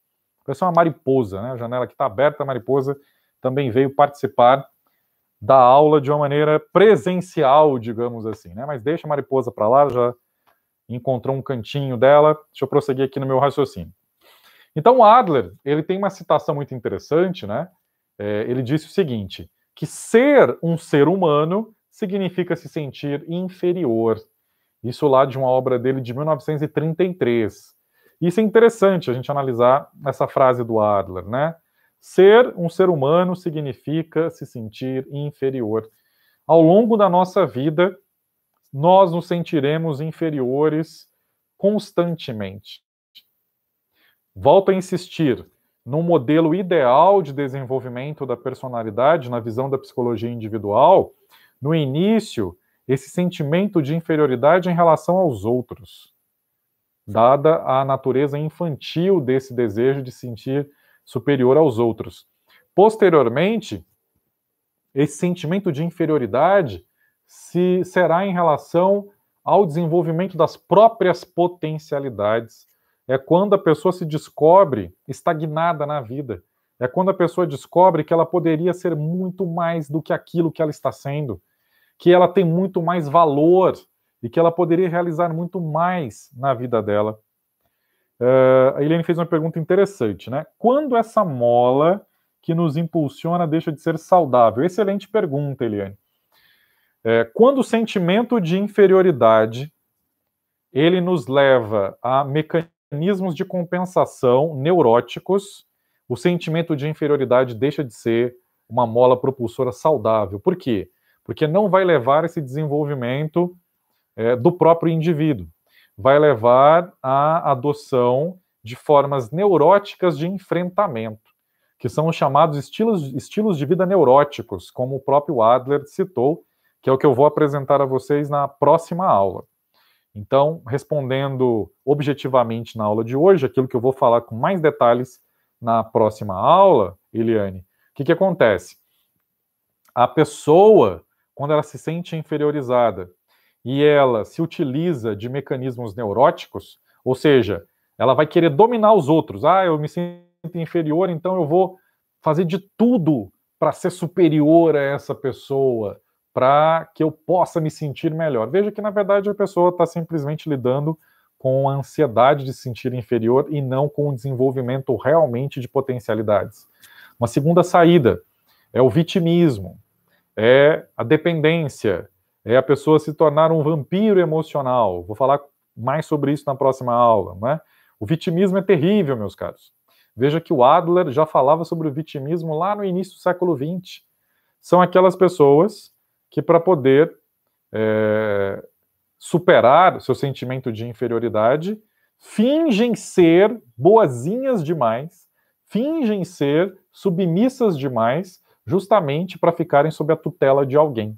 Parece uma mariposa, né? A janela que está aberta, a mariposa também veio participar da aula de uma maneira presencial, digamos assim, né? Mas deixa a mariposa para lá, já encontrou um cantinho dela. Deixa eu prosseguir aqui no meu raciocínio. Então, Adler, ele tem uma citação muito interessante, né? É, ele disse o seguinte, que ser um ser humano significa se sentir inferior isso lá de uma obra dele de 1933. Isso é interessante a gente analisar essa frase do Adler, né? Ser um ser humano significa se sentir inferior. Ao longo da nossa vida, nós nos sentiremos inferiores constantemente. Volto a insistir, no modelo ideal de desenvolvimento da personalidade, na visão da psicologia individual, no início, esse sentimento de inferioridade em relação aos outros, dada a natureza infantil desse desejo de sentir superior aos outros. Posteriormente, esse sentimento de inferioridade se será em relação ao desenvolvimento das próprias potencialidades. É quando a pessoa se descobre estagnada na vida. É quando a pessoa descobre que ela poderia ser muito mais do que aquilo que ela está sendo que ela tem muito mais valor e que ela poderia realizar muito mais na vida dela. Uh, a Helene fez uma pergunta interessante, né? Quando essa mola que nos impulsiona deixa de ser saudável? Excelente pergunta, Eliane. É, eh, quando o sentimento de inferioridade ele nos leva a mecanismos de compensação neuróticos, o sentimento de inferioridade deixa de ser uma mola propulsora saudável. Por quê? porque não vai levar esse desenvolvimento é, do próprio indivíduo, vai levar à adoção de formas neuróticas de enfrentamento, que são os chamados estilos, estilos de vida neuróticos, como o próprio Adler citou, que é o que eu vou apresentar a vocês na próxima aula. Então, respondendo objetivamente na aula de hoje, aquilo que eu vou falar com mais detalhes na próxima aula, Eliane, o que, que acontece? A pessoa quando ela se sente inferiorizada e ela se utiliza de mecanismos neuróticos, ou seja, ela vai querer dominar os outros. Ah, eu me sinto inferior, então eu vou fazer de tudo para ser superior a essa pessoa, para que eu possa me sentir melhor. Veja que, na verdade, a pessoa está simplesmente lidando com a ansiedade de se sentir inferior e não com o desenvolvimento realmente de potencialidades. Uma segunda saída é o vitimismo é a dependência, é a pessoa se tornar um vampiro emocional. Vou falar mais sobre isso na próxima aula, né? O vitimismo é terrível, meus caros. Veja que o Adler já falava sobre o vitimismo lá no início do século XX. São aquelas pessoas que, para poder é, superar seu sentimento de inferioridade, fingem ser boazinhas demais, fingem ser submissas demais justamente para ficarem sob a tutela de alguém,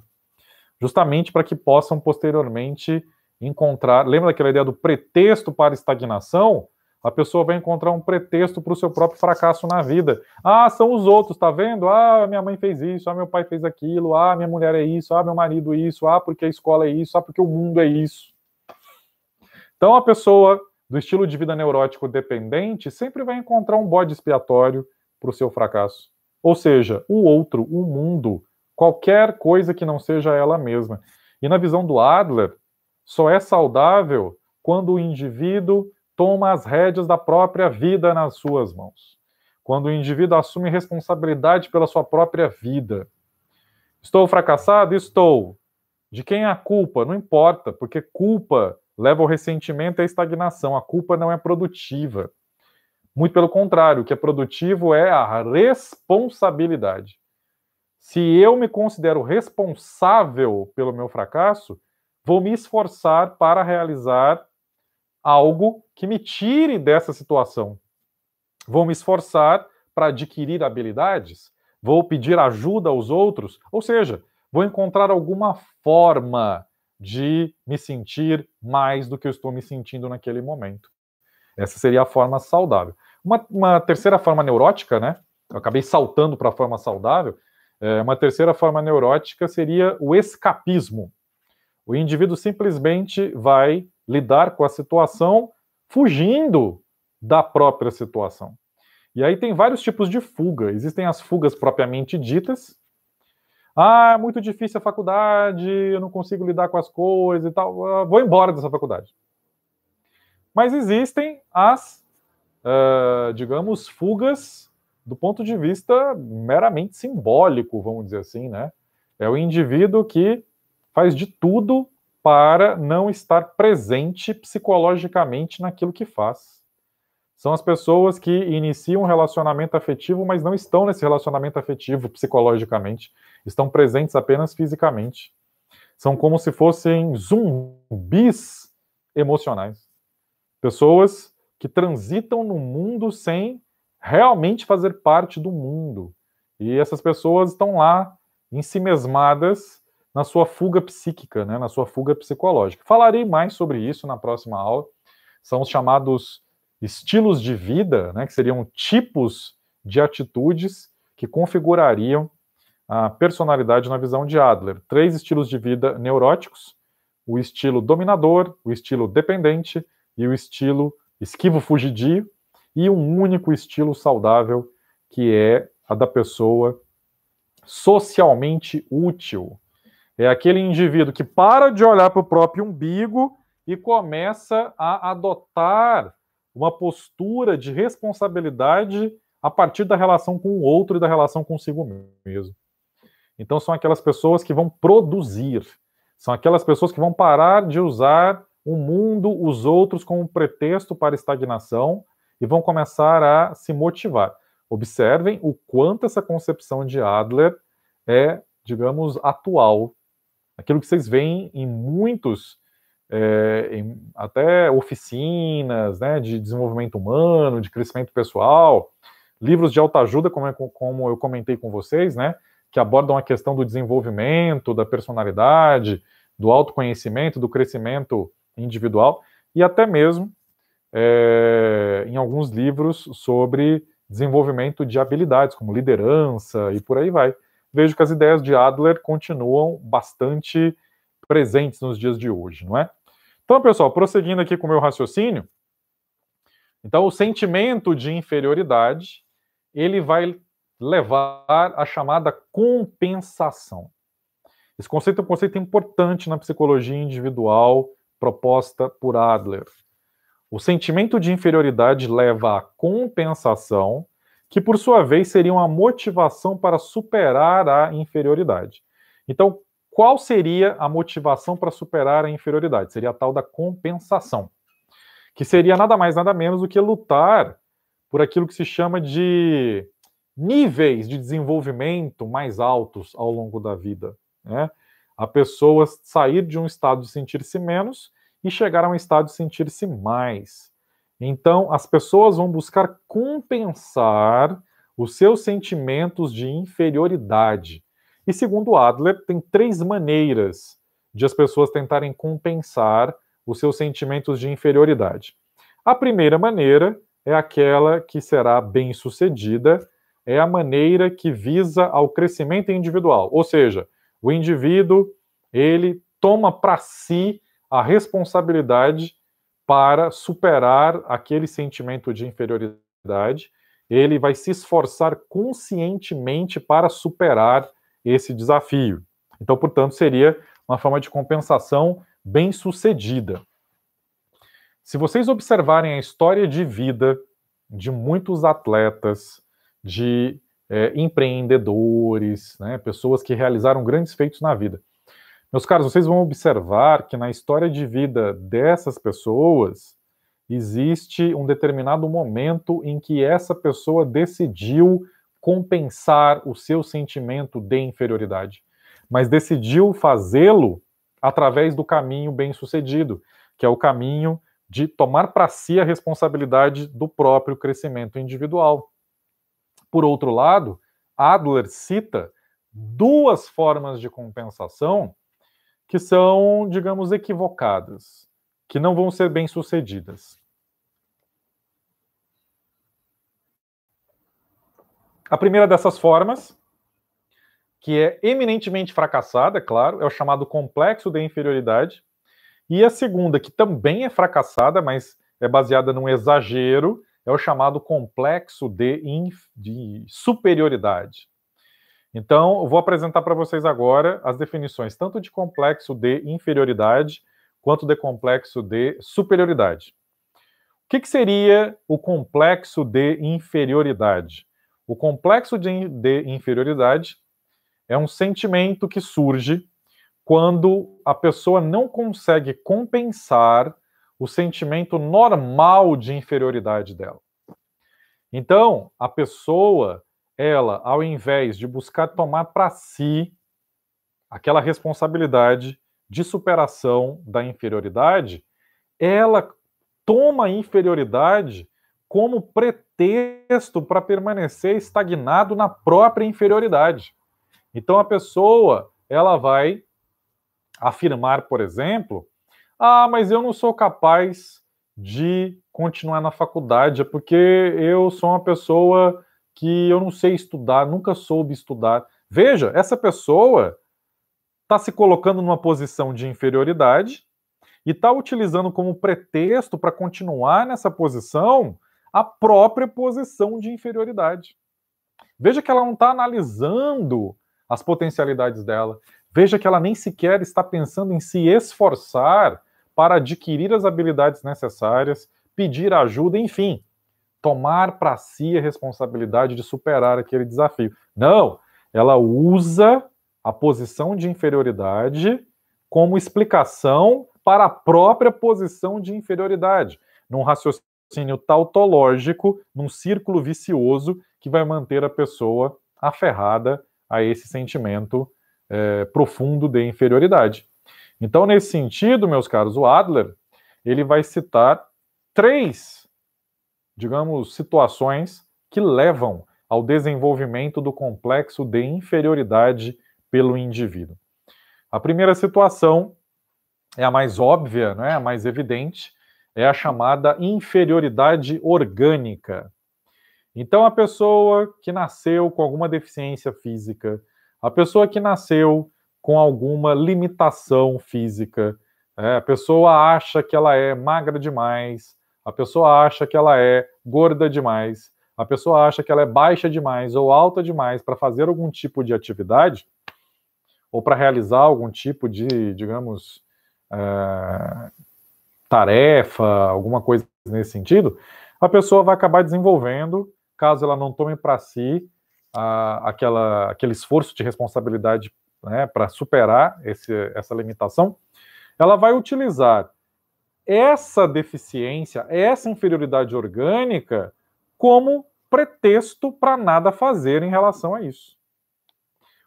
justamente para que possam posteriormente encontrar. Lembra daquela ideia do pretexto para estagnação? A pessoa vai encontrar um pretexto para o seu próprio fracasso na vida. Ah, são os outros, tá vendo? Ah, minha mãe fez isso, ah, meu pai fez aquilo, ah, minha mulher é isso, ah, meu marido é isso, ah, porque a escola é isso, ah, porque o mundo é isso. Então a pessoa do estilo de vida neurótico dependente sempre vai encontrar um bode expiatório para o seu fracasso. Ou seja, o outro, o mundo, qualquer coisa que não seja ela mesma. E na visão do Adler, só é saudável quando o indivíduo toma as rédeas da própria vida nas suas mãos. Quando o indivíduo assume responsabilidade pela sua própria vida. Estou fracassado? Estou. De quem é a culpa? Não importa, porque culpa leva ao ressentimento e à estagnação. A culpa não é produtiva. Muito pelo contrário, o que é produtivo é a responsabilidade. Se eu me considero responsável pelo meu fracasso, vou me esforçar para realizar algo que me tire dessa situação. Vou me esforçar para adquirir habilidades, vou pedir ajuda aos outros, ou seja, vou encontrar alguma forma de me sentir mais do que eu estou me sentindo naquele momento. Essa seria a forma saudável. Uma, uma terceira forma neurótica, né? Eu acabei saltando para a forma saudável. É, uma terceira forma neurótica seria o escapismo. O indivíduo simplesmente vai lidar com a situação fugindo da própria situação. E aí tem vários tipos de fuga. Existem as fugas propriamente ditas. Ah, é muito difícil a faculdade, eu não consigo lidar com as coisas e tal. Vou embora dessa faculdade. Mas existem as ah, digamos, fugas do ponto de vista meramente simbólico, vamos dizer assim, né? É o indivíduo que faz de tudo para não estar presente psicologicamente naquilo que faz. São as pessoas que iniciam um relacionamento afetivo, mas não estão nesse relacionamento afetivo psicologicamente, estão presentes apenas fisicamente. São como se fossem zumbis emocionais. Pessoas que transitam no mundo sem realmente fazer parte do mundo. E essas pessoas estão lá ensimesmadas na sua fuga psíquica, né, na sua fuga psicológica. Falarei mais sobre isso na próxima aula. São os chamados estilos de vida, né, que seriam tipos de atitudes que configurariam a personalidade na visão de Adler. Três estilos de vida neuróticos: o estilo dominador, o estilo dependente e o estilo esquivo fugidio e um único estilo saudável que é a da pessoa socialmente útil. É aquele indivíduo que para de olhar para o próprio umbigo e começa a adotar uma postura de responsabilidade a partir da relação com o outro e da relação consigo mesmo. Então, são aquelas pessoas que vão produzir, são aquelas pessoas que vão parar de usar o mundo, os outros como pretexto para estagnação e vão começar a se motivar. Observem o quanto essa concepção de Adler é, digamos, atual. Aquilo que vocês veem em muitos, é, em até oficinas né, de desenvolvimento humano, de crescimento pessoal, livros de autoajuda, como, é, como eu comentei com vocês, né, que abordam a questão do desenvolvimento, da personalidade, do autoconhecimento, do crescimento individual e até mesmo é, em alguns livros sobre desenvolvimento de habilidades, como liderança e por aí vai. Vejo que as ideias de Adler continuam bastante presentes nos dias de hoje, não é? Então, pessoal, prosseguindo aqui com o meu raciocínio, então o sentimento de inferioridade, ele vai levar à chamada compensação. Esse conceito é um conceito importante na psicologia individual, proposta por Adler. O sentimento de inferioridade leva à compensação, que por sua vez seria uma motivação para superar a inferioridade. Então, qual seria a motivação para superar a inferioridade? Seria a tal da compensação, que seria nada mais, nada menos do que lutar por aquilo que se chama de níveis de desenvolvimento mais altos ao longo da vida. Né? a pessoa sair de um estado de sentir-se menos e chegar a um estado de sentir-se mais. Então, as pessoas vão buscar compensar os seus sentimentos de inferioridade. E segundo Adler, tem três maneiras de as pessoas tentarem compensar os seus sentimentos de inferioridade. A primeira maneira é aquela que será bem sucedida, é a maneira que visa ao crescimento individual, ou seja, o indivíduo, ele toma para si a responsabilidade para superar aquele sentimento de inferioridade, ele vai se esforçar conscientemente para superar esse desafio. Então, portanto, seria uma forma de compensação bem sucedida. Se vocês observarem a história de vida de muitos atletas, de é, empreendedores, né, pessoas que realizaram grandes feitos na vida. Meus caros, vocês vão observar que na história de vida dessas pessoas existe um determinado momento em que essa pessoa decidiu compensar o seu sentimento de inferioridade, mas decidiu fazê-lo através do caminho bem-sucedido, que é o caminho de tomar para si a responsabilidade do próprio crescimento individual. Por outro lado, Adler cita duas formas de compensação que são, digamos, equivocadas, que não vão ser bem-sucedidas. A primeira dessas formas, que é eminentemente fracassada, claro, é o chamado complexo de inferioridade. E a segunda, que também é fracassada, mas é baseada num exagero, é o chamado complexo de, de superioridade. Então, eu vou apresentar para vocês agora as definições tanto de complexo de inferioridade quanto de complexo de superioridade. O que, que seria o complexo de inferioridade? O complexo de, de inferioridade é um sentimento que surge quando a pessoa não consegue compensar o sentimento normal de inferioridade dela. Então, a pessoa, ela, ao invés de buscar tomar para si aquela responsabilidade de superação da inferioridade, ela toma a inferioridade como pretexto para permanecer estagnado na própria inferioridade. Então a pessoa, ela vai afirmar, por exemplo, ah, mas eu não sou capaz de continuar na faculdade, é porque eu sou uma pessoa que eu não sei estudar, nunca soube estudar. Veja, essa pessoa está se colocando numa posição de inferioridade e está utilizando como pretexto para continuar nessa posição a própria posição de inferioridade. Veja que ela não está analisando as potencialidades dela. Veja que ela nem sequer está pensando em se esforçar para adquirir as habilidades necessárias, pedir ajuda, enfim, tomar para si a responsabilidade de superar aquele desafio. Não, ela usa a posição de inferioridade como explicação para a própria posição de inferioridade, num raciocínio tautológico, num círculo vicioso que vai manter a pessoa aferrada a esse sentimento é, profundo de inferioridade. Então, nesse sentido, meus caros, o Adler ele vai citar três, digamos, situações que levam ao desenvolvimento do complexo de inferioridade pelo indivíduo. A primeira situação é a mais óbvia, né, a mais evidente, é a chamada inferioridade orgânica. Então, a pessoa que nasceu com alguma deficiência física, a pessoa que nasceu com alguma limitação física. Né? A pessoa acha que ela é magra demais, a pessoa acha que ela é gorda demais, a pessoa acha que ela é baixa demais ou alta demais para fazer algum tipo de atividade ou para realizar algum tipo de, digamos, é, tarefa, alguma coisa nesse sentido, a pessoa vai acabar desenvolvendo, caso ela não tome para si a, aquela, aquele esforço de responsabilidade né, para superar esse, essa limitação, ela vai utilizar essa deficiência, essa inferioridade orgânica, como pretexto para nada fazer em relação a isso.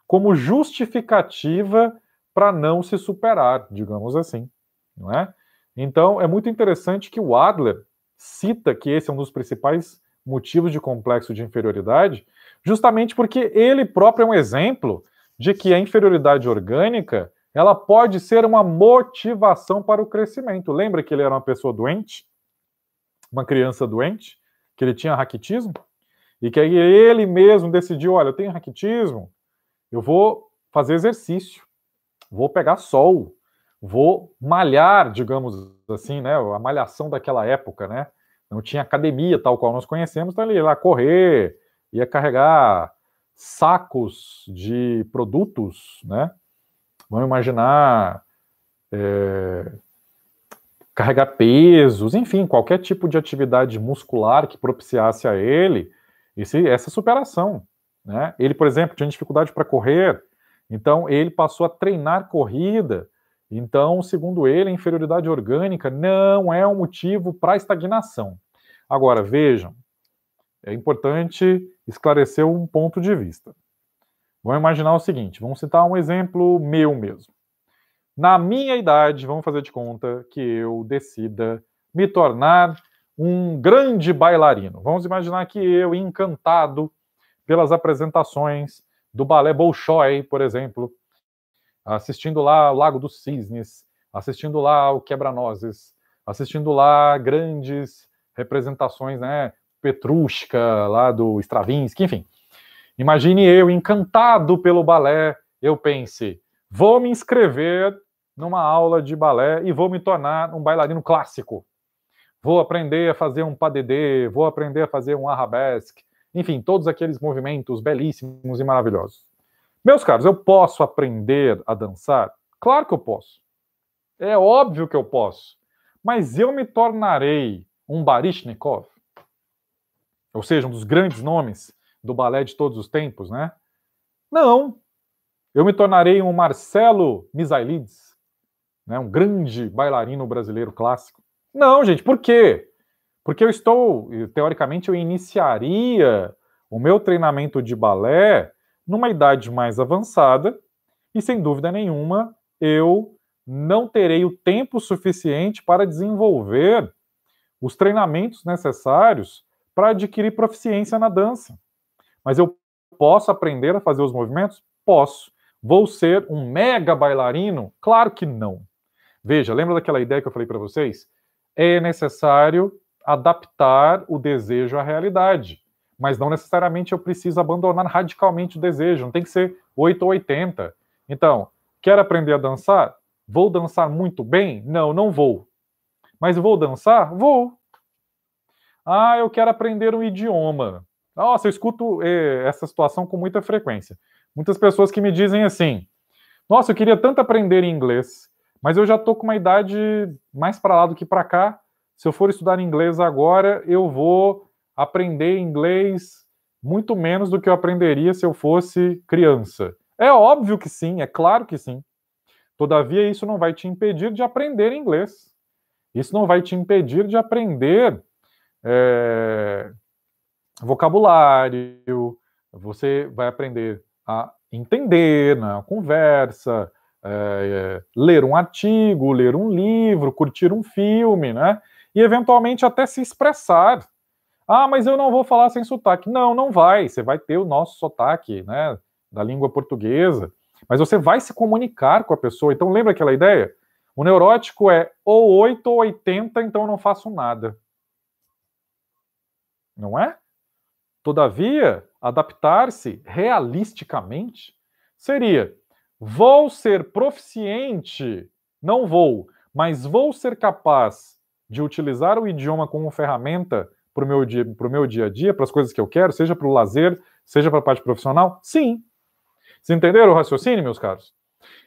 Como justificativa para não se superar, digamos assim. Não é? Então, é muito interessante que o Adler cita que esse é um dos principais motivos de complexo de inferioridade, justamente porque ele próprio é um exemplo de que a inferioridade orgânica ela pode ser uma motivação para o crescimento. Lembra que ele era uma pessoa doente? Uma criança doente? Que ele tinha raquitismo? E que aí ele mesmo decidiu: olha, eu tenho raquitismo, eu vou fazer exercício, vou pegar sol, vou malhar, digamos assim, né? A malhação daquela época, né? Não tinha academia tal qual nós conhecemos, então ele ia lá correr, ia carregar sacos de produtos, né? Vamos imaginar é, carregar pesos, enfim, qualquer tipo de atividade muscular que propiciasse a ele esse, essa superação. Né? Ele, por exemplo, tinha dificuldade para correr, então ele passou a treinar corrida. Então, segundo ele, a inferioridade orgânica não é um motivo para estagnação. Agora, vejam, é importante esclarecer um ponto de vista. Vamos imaginar o seguinte: vamos citar um exemplo meu mesmo. Na minha idade, vamos fazer de conta que eu decida me tornar um grande bailarino. Vamos imaginar que eu, encantado pelas apresentações do balé Bolshoi, por exemplo, assistindo lá o Lago dos Cisnes, assistindo lá o Quebra-Nozes, assistindo lá grandes representações, né? Petrushka, lá do Stravinsky, enfim. Imagine eu, encantado pelo balé, eu pense, vou me inscrever numa aula de balé e vou me tornar um bailarino clássico. Vou aprender a fazer um padedê, vou aprender a fazer um arabesque, enfim, todos aqueles movimentos belíssimos e maravilhosos. Meus caros, eu posso aprender a dançar? Claro que eu posso. É óbvio que eu posso. Mas eu me tornarei um Barishnikov? ou seja, um dos grandes nomes do balé de todos os tempos, né? Não. Eu me tornarei um Marcelo Misailides, né? um grande bailarino brasileiro clássico. Não, gente, por quê? Porque eu estou, teoricamente, eu iniciaria o meu treinamento de balé numa idade mais avançada e, sem dúvida nenhuma, eu não terei o tempo suficiente para desenvolver os treinamentos necessários para adquirir proficiência na dança. Mas eu posso aprender a fazer os movimentos? Posso. Vou ser um mega bailarino? Claro que não. Veja, lembra daquela ideia que eu falei para vocês? É necessário adaptar o desejo à realidade, mas não necessariamente eu preciso abandonar radicalmente o desejo, não tem que ser 8 ou 80. Então, quero aprender a dançar? Vou dançar muito bem? Não, não vou. Mas vou dançar? Vou. Ah, eu quero aprender um idioma. Nossa, eu escuto eh, essa situação com muita frequência. Muitas pessoas que me dizem assim: Nossa, eu queria tanto aprender inglês, mas eu já tô com uma idade mais para lá do que para cá. Se eu for estudar inglês agora, eu vou aprender inglês muito menos do que eu aprenderia se eu fosse criança. É óbvio que sim, é claro que sim. Todavia, isso não vai te impedir de aprender inglês. Isso não vai te impedir de aprender é, vocabulário, você vai aprender a entender na conversa, é, é, ler um artigo, ler um livro, curtir um filme, né? E eventualmente até se expressar. Ah, mas eu não vou falar sem sotaque. Não, não vai. Você vai ter o nosso sotaque, né? Da língua portuguesa. Mas você vai se comunicar com a pessoa. Então, lembra aquela ideia? O neurótico é ou 8 ou 80, então eu não faço nada não é? Todavia, adaptar-se realisticamente seria: vou ser proficiente, não vou, mas vou ser capaz de utilizar o idioma como ferramenta para o meu, dia, meu dia a dia, para as coisas que eu quero, seja para o lazer, seja para a parte profissional? Sim. Vocês entenderam o raciocínio, meus caros?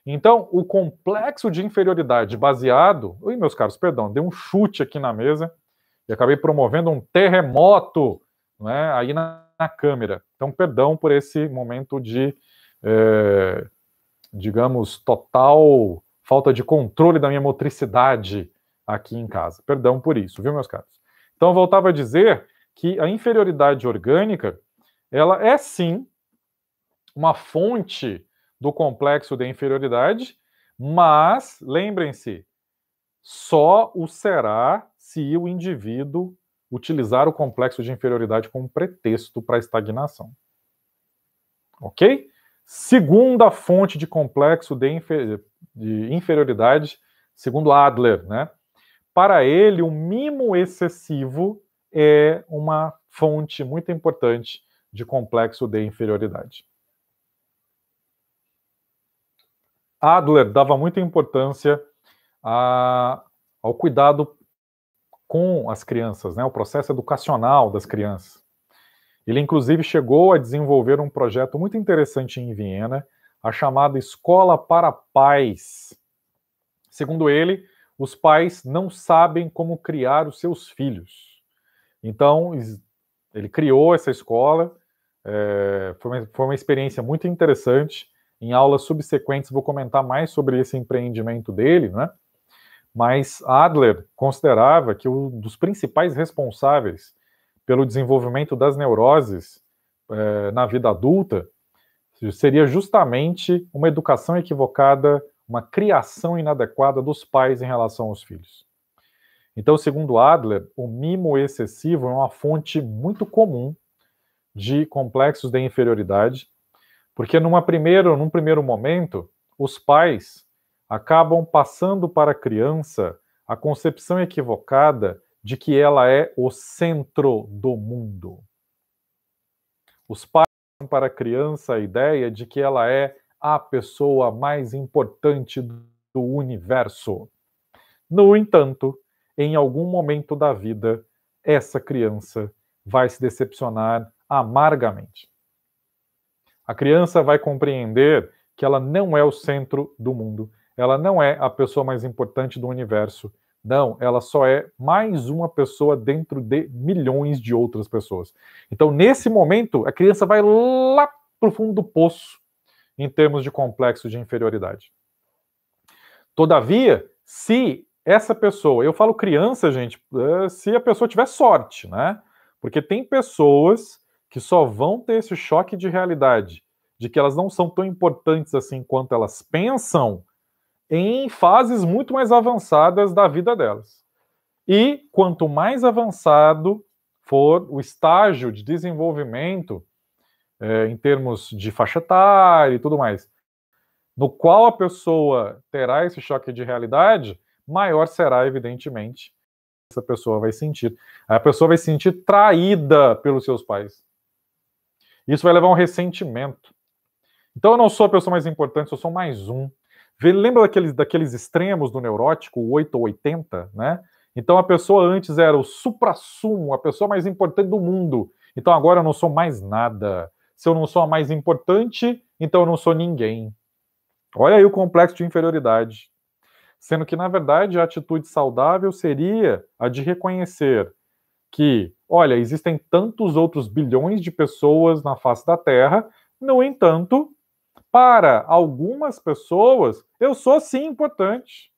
Então, o complexo de inferioridade baseado. Ui, meus caros, perdão, dei um chute aqui na mesa e acabei promovendo um terremoto né, aí na, na câmera. Então, perdão por esse momento de, é, digamos, total falta de controle da minha motricidade aqui em casa. Perdão por isso, viu, meus caros? Então, voltava a dizer que a inferioridade orgânica, ela é sim uma fonte do complexo de inferioridade, mas lembrem-se, só o será se o indivíduo utilizar o complexo de inferioridade como pretexto para a estagnação. Ok? Segunda fonte de complexo de, infer... de inferioridade, segundo Adler, né? Para ele, o mimo excessivo é uma fonte muito importante de complexo de inferioridade. Adler dava muita importância a, ao cuidado com as crianças, né, o processo educacional das crianças. Ele, inclusive, chegou a desenvolver um projeto muito interessante em Viena, a chamada Escola para Pais. Segundo ele, os pais não sabem como criar os seus filhos. Então, ele criou essa escola, é, foi, uma, foi uma experiência muito interessante. Em aulas subsequentes, vou comentar mais sobre esse empreendimento dele, né? mas Adler considerava que um dos principais responsáveis pelo desenvolvimento das neuroses é, na vida adulta seria justamente uma educação equivocada, uma criação inadequada dos pais em relação aos filhos. Então, segundo Adler, o mimo excessivo é uma fonte muito comum de complexos de inferioridade, porque numa primeiro, num primeiro momento, os pais acabam passando para a criança a concepção equivocada de que ela é o centro do mundo. Os pais passam para a criança a ideia de que ela é a pessoa mais importante do universo. No entanto, em algum momento da vida, essa criança vai se decepcionar amargamente. A criança vai compreender que ela não é o centro do mundo ela não é a pessoa mais importante do universo. Não, ela só é mais uma pessoa dentro de milhões de outras pessoas. Então, nesse momento, a criança vai lá para o fundo do poço em termos de complexo de inferioridade. Todavia, se essa pessoa, eu falo criança, gente, eh, se a pessoa tiver sorte, né? Porque tem pessoas que só vão ter esse choque de realidade, de que elas não são tão importantes assim quanto elas pensam, em fases muito mais avançadas da vida delas. E quanto mais avançado for o estágio de desenvolvimento, é, em termos de faixa etária e tudo mais, no qual a pessoa terá esse choque de realidade, maior será, evidentemente, essa pessoa vai sentir. A pessoa vai se sentir traída pelos seus pais. Isso vai levar a um ressentimento. Então eu não sou a pessoa mais importante, eu sou mais um. Lembra daqueles, daqueles extremos do neurótico, o 8 ou 80, né? Então a pessoa antes era o supra-sumo, a pessoa mais importante do mundo. Então agora eu não sou mais nada. Se eu não sou a mais importante, então eu não sou ninguém. Olha aí o complexo de inferioridade. Sendo que, na verdade, a atitude saudável seria a de reconhecer que, olha, existem tantos outros bilhões de pessoas na face da Terra, no entanto, para algumas pessoas, eu sou sim importante.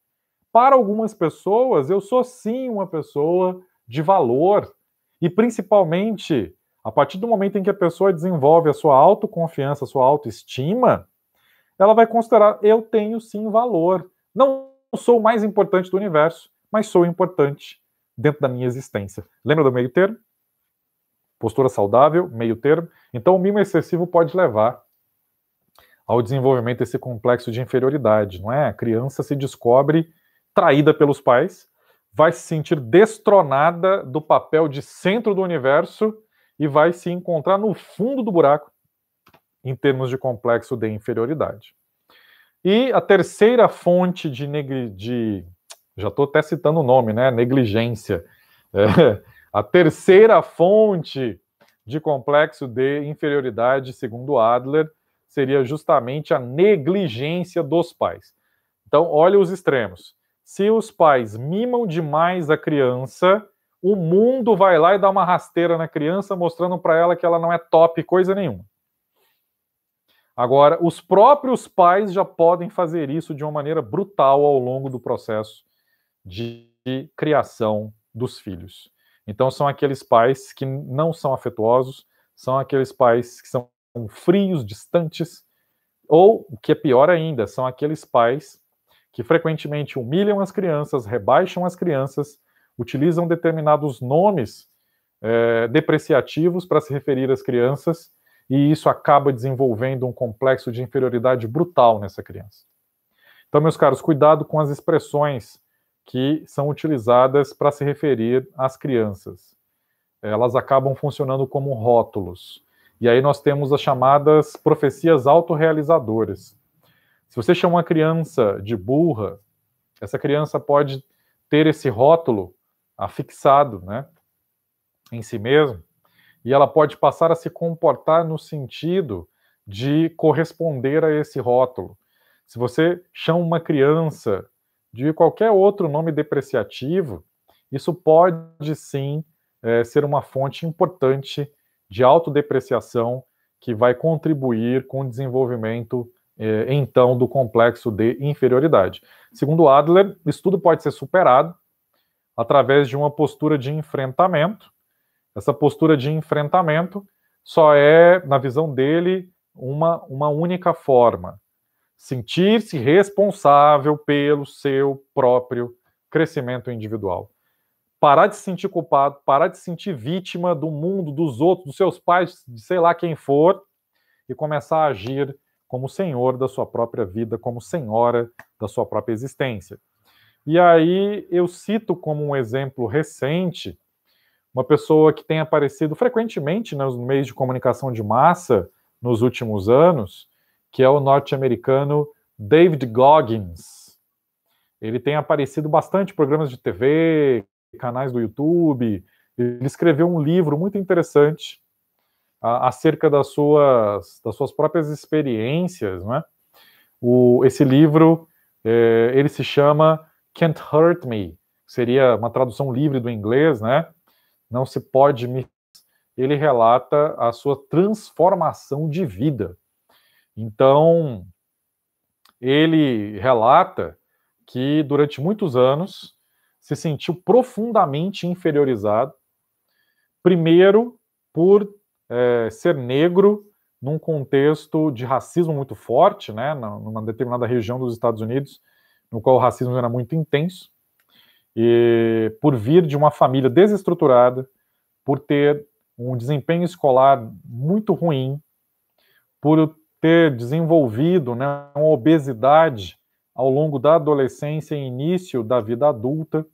Para algumas pessoas, eu sou sim uma pessoa de valor. E principalmente, a partir do momento em que a pessoa desenvolve a sua autoconfiança, a sua autoestima, ela vai considerar: eu tenho sim valor. Não sou o mais importante do universo, mas sou importante dentro da minha existência. Lembra do meio termo? Postura saudável, meio termo. Então, o mimo excessivo pode levar ao desenvolvimento desse complexo de inferioridade, não é? A criança se descobre traída pelos pais, vai se sentir destronada do papel de centro do universo e vai se encontrar no fundo do buraco em termos de complexo de inferioridade. E a terceira fonte de, negli... de... já estou até citando o nome, né? Negligência. É. A terceira fonte de complexo de inferioridade, segundo Adler, seria justamente a negligência dos pais. Então, olha os extremos. Se os pais mimam demais a criança, o mundo vai lá e dá uma rasteira na criança, mostrando para ela que ela não é top coisa nenhuma. Agora, os próprios pais já podem fazer isso de uma maneira brutal ao longo do processo de criação dos filhos. Então, são aqueles pais que não são afetuosos, são aqueles pais que são frios, distantes, ou, o que é pior ainda, são aqueles pais que frequentemente humilham as crianças, rebaixam as crianças, utilizam determinados nomes é, depreciativos para se referir às crianças, e isso acaba desenvolvendo um complexo de inferioridade brutal nessa criança. Então, meus caros, cuidado com as expressões que são utilizadas para se referir às crianças. Elas acabam funcionando como rótulos. E aí nós temos as chamadas profecias autorrealizadoras. Se você chama uma criança de burra, essa criança pode ter esse rótulo afixado né, em si mesmo, e ela pode passar a se comportar no sentido de corresponder a esse rótulo. Se você chama uma criança de qualquer outro nome depreciativo, isso pode sim é, ser uma fonte importante de autodepreciação que vai contribuir com o desenvolvimento eh, então do complexo de inferioridade. Segundo Adler, isso tudo pode ser superado através de uma postura de enfrentamento. Essa postura de enfrentamento só é, na visão dele, uma, uma única forma: sentir-se responsável pelo seu próprio crescimento individual parar de se sentir culpado, parar de se sentir vítima do mundo, dos outros, dos seus pais, de sei lá quem for, e começar a agir como senhor da sua própria vida, como senhora da sua própria existência. E aí eu cito como um exemplo recente uma pessoa que tem aparecido frequentemente nos meios de comunicação de massa nos últimos anos, que é o norte-americano David Goggins. Ele tem aparecido bastante em programas de TV, canais do YouTube. Ele escreveu um livro muito interessante acerca das suas, das suas próprias experiências, né? O, esse livro é, ele se chama Can't Hurt Me, seria uma tradução livre do inglês, né? Não se pode me. Ele relata a sua transformação de vida. Então, ele relata que durante muitos anos se sentiu profundamente inferiorizado, primeiro por é, ser negro num contexto de racismo muito forte, né, numa determinada região dos Estados Unidos, no qual o racismo era muito intenso, e por vir de uma família desestruturada, por ter um desempenho escolar muito ruim, por ter desenvolvido né, uma obesidade ao longo da adolescência e início da vida adulta,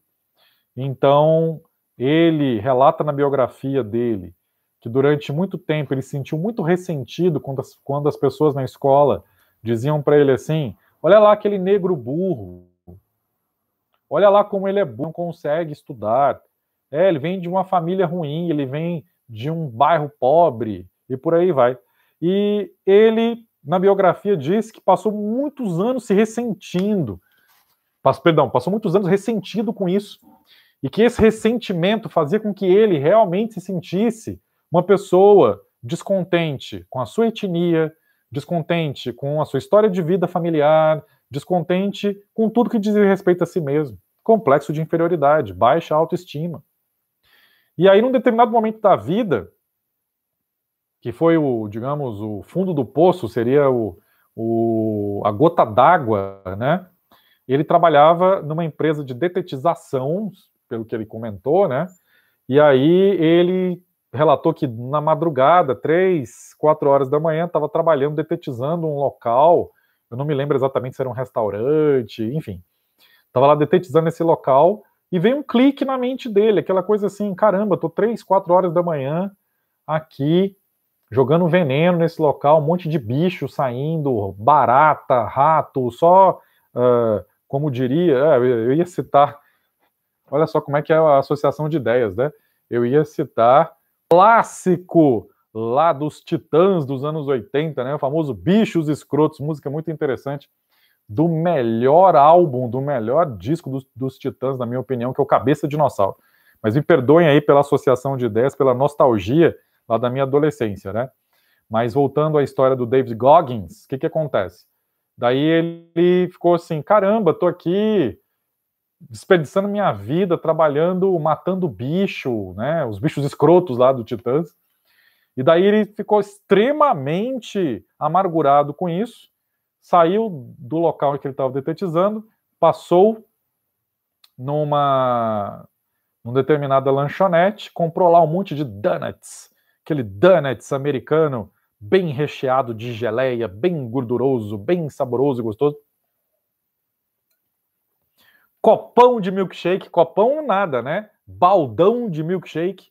então, ele relata na biografia dele que durante muito tempo ele sentiu muito ressentido quando as, quando as pessoas na escola diziam para ele assim: olha lá aquele negro burro, olha lá como ele é burro, não consegue estudar. É, ele vem de uma família ruim, ele vem de um bairro pobre e por aí vai. E ele, na biografia, diz que passou muitos anos se ressentindo, perdão, passou muitos anos ressentido com isso e que esse ressentimento fazia com que ele realmente se sentisse uma pessoa descontente com a sua etnia, descontente com a sua história de vida familiar, descontente com tudo que diz respeito a si mesmo, complexo de inferioridade, baixa autoestima. E aí, num determinado momento da vida, que foi o, digamos, o fundo do poço, seria o, o a gota d'água, né? Ele trabalhava numa empresa de detetização, pelo que ele comentou, né? E aí ele relatou que na madrugada, três, quatro horas da manhã, estava trabalhando, detetizando um local. Eu não me lembro exatamente se era um restaurante, enfim. Estava lá detetizando esse local e veio um clique na mente dele, aquela coisa assim: caramba, tô três, quatro horas da manhã aqui jogando veneno nesse local, um monte de bicho saindo, barata, rato, só, uh, como diria, é, eu ia citar Olha só como é que é a associação de ideias, né? Eu ia citar clássico lá dos Titãs dos anos 80, né? O famoso Bichos Escrotos, música muito interessante do melhor álbum, do melhor disco dos, dos Titãs, na minha opinião, que é o Cabeça Dinossauro. Mas me perdoem aí pela associação de ideias, pela nostalgia lá da minha adolescência, né? Mas voltando à história do David Goggins, o que, que acontece? Daí ele ficou assim: caramba, tô aqui desperdiçando minha vida, trabalhando, matando bicho, né? Os bichos escrotos lá do Titãs. E daí ele ficou extremamente amargurado com isso, saiu do local em que ele estava detetizando, passou numa, numa determinada lanchonete, comprou lá um monte de donuts, aquele donuts americano bem recheado de geleia, bem gorduroso, bem saboroso e gostoso copão de milkshake, copão nada, né? Baldão de milkshake.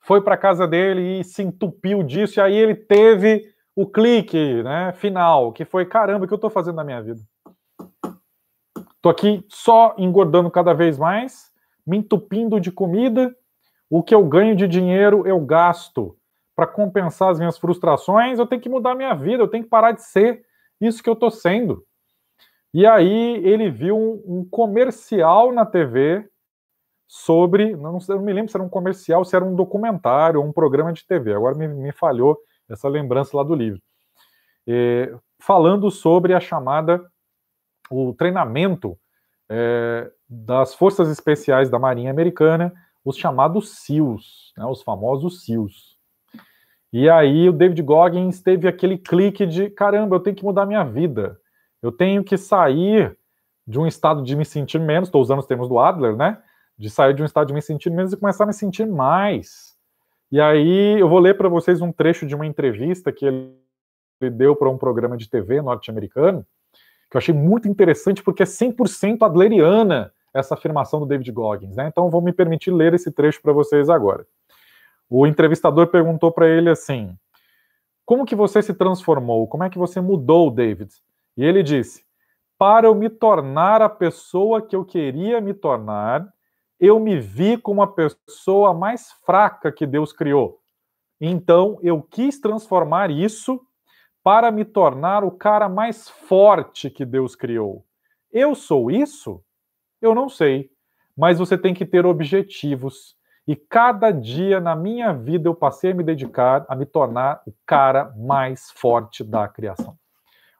Foi para casa dele e se entupiu disso, e aí ele teve o clique, né, final, que foi caramba, o que eu estou fazendo na minha vida? Tô aqui só engordando cada vez mais, me entupindo de comida, o que eu ganho de dinheiro eu gasto para compensar as minhas frustrações, eu tenho que mudar minha vida, eu tenho que parar de ser isso que eu estou sendo. E aí ele viu um, um comercial na TV sobre, não, não, me lembro se era um comercial, se era um documentário, um programa de TV. Agora me, me falhou essa lembrança lá do livro. É, falando sobre a chamada, o treinamento é, das Forças Especiais da Marinha Americana, os chamados SEALs, né, os famosos SEALs. E aí o David Goggins teve aquele clique de, caramba, eu tenho que mudar minha vida. Eu tenho que sair de um estado de me sentir menos, estou usando os termos do Adler, né? De sair de um estado de me sentir menos e começar a me sentir mais. E aí eu vou ler para vocês um trecho de uma entrevista que ele deu para um programa de TV norte-americano, que eu achei muito interessante porque é 100% adleriana essa afirmação do David Goggins, né? Então vou me permitir ler esse trecho para vocês agora. O entrevistador perguntou para ele assim: "Como que você se transformou? Como é que você mudou, David?" E ele disse: Para eu me tornar a pessoa que eu queria me tornar, eu me vi como a pessoa mais fraca que Deus criou. Então eu quis transformar isso para me tornar o cara mais forte que Deus criou. Eu sou isso? Eu não sei, mas você tem que ter objetivos. E cada dia na minha vida eu passei a me dedicar a me tornar o cara mais forte da criação.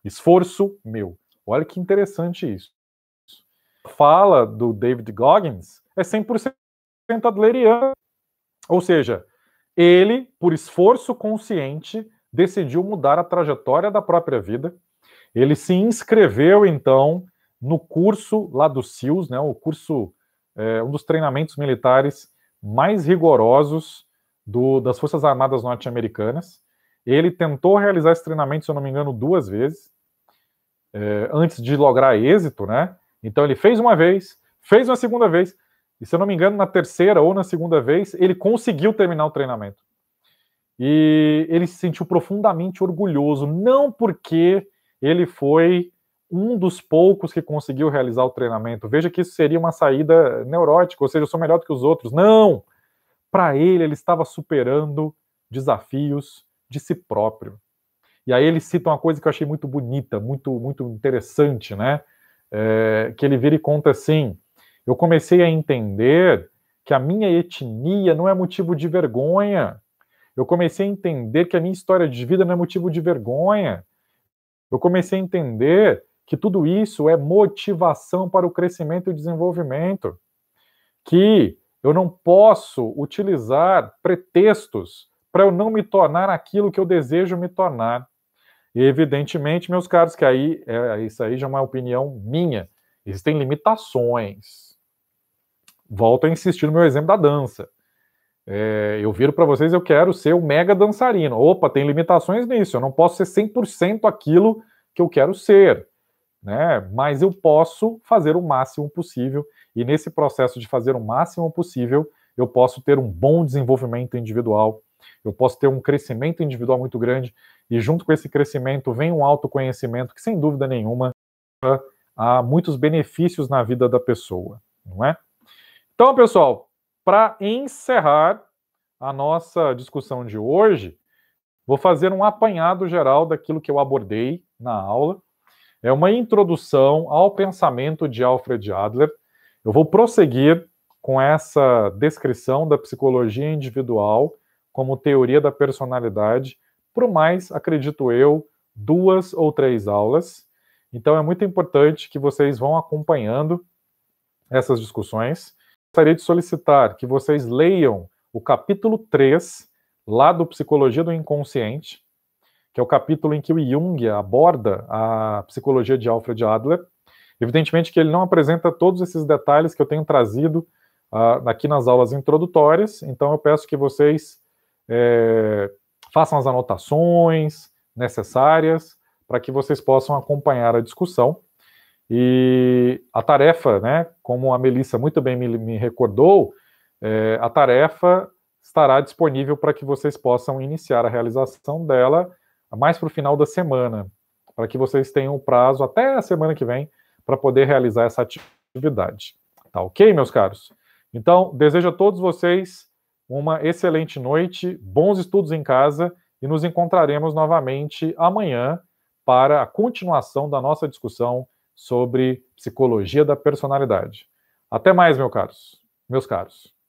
Esforço meu. Olha que interessante isso. A fala do David Goggins é 100% adleriano. Ou seja, ele, por esforço consciente, decidiu mudar a trajetória da própria vida. Ele se inscreveu, então, no curso lá do SEALS, né, o curso, é, um dos treinamentos militares mais rigorosos do, das Forças Armadas Norte-Americanas. Ele tentou realizar esse treinamento, se eu não me engano, duas vezes é, antes de lograr êxito, né? Então ele fez uma vez, fez uma segunda vez, e se eu não me engano, na terceira ou na segunda vez, ele conseguiu terminar o treinamento. E ele se sentiu profundamente orgulhoso, não porque ele foi um dos poucos que conseguiu realizar o treinamento. Veja que isso seria uma saída neurótica, ou seja, eu sou melhor do que os outros. Não! Para ele, ele estava superando desafios de si próprio. E aí ele cita uma coisa que eu achei muito bonita, muito, muito interessante, né? É, que ele vira e conta assim: eu comecei a entender que a minha etnia não é motivo de vergonha. Eu comecei a entender que a minha história de vida não é motivo de vergonha. Eu comecei a entender que tudo isso é motivação para o crescimento e desenvolvimento. Que eu não posso utilizar pretextos para eu não me tornar aquilo que eu desejo me tornar. E, evidentemente, meus caros, que aí é, isso aí já é uma opinião minha. Existem limitações. Volto a insistir no meu exemplo da dança. É, eu viro para vocês, eu quero ser o mega dançarino. Opa, tem limitações nisso. Eu não posso ser 100% aquilo que eu quero ser, né? Mas eu posso fazer o máximo possível. E nesse processo de fazer o máximo possível, eu posso ter um bom desenvolvimento individual eu posso ter um crescimento individual muito grande, e junto com esse crescimento vem um autoconhecimento que, sem dúvida nenhuma, há muitos benefícios na vida da pessoa, não é? Então, pessoal, para encerrar a nossa discussão de hoje, vou fazer um apanhado geral daquilo que eu abordei na aula. É uma introdução ao pensamento de Alfred Adler. Eu vou prosseguir com essa descrição da psicologia individual como teoria da personalidade, por mais, acredito eu, duas ou três aulas. Então é muito importante que vocês vão acompanhando essas discussões. Gostaria de solicitar que vocês leiam o capítulo 3, lá do Psicologia do Inconsciente, que é o capítulo em que o Jung aborda a psicologia de Alfred Adler. Evidentemente que ele não apresenta todos esses detalhes que eu tenho trazido uh, aqui nas aulas introdutórias, então eu peço que vocês é, façam as anotações necessárias para que vocês possam acompanhar a discussão. E a tarefa, né, como a Melissa muito bem me, me recordou, é, a tarefa estará disponível para que vocês possam iniciar a realização dela mais para o final da semana, para que vocês tenham prazo até a semana que vem para poder realizar essa atividade. Tá ok, meus caros? Então, desejo a todos vocês uma excelente noite, bons estudos em casa e nos encontraremos novamente amanhã para a continuação da nossa discussão sobre psicologia da personalidade. Até mais, meu caros, meus caros.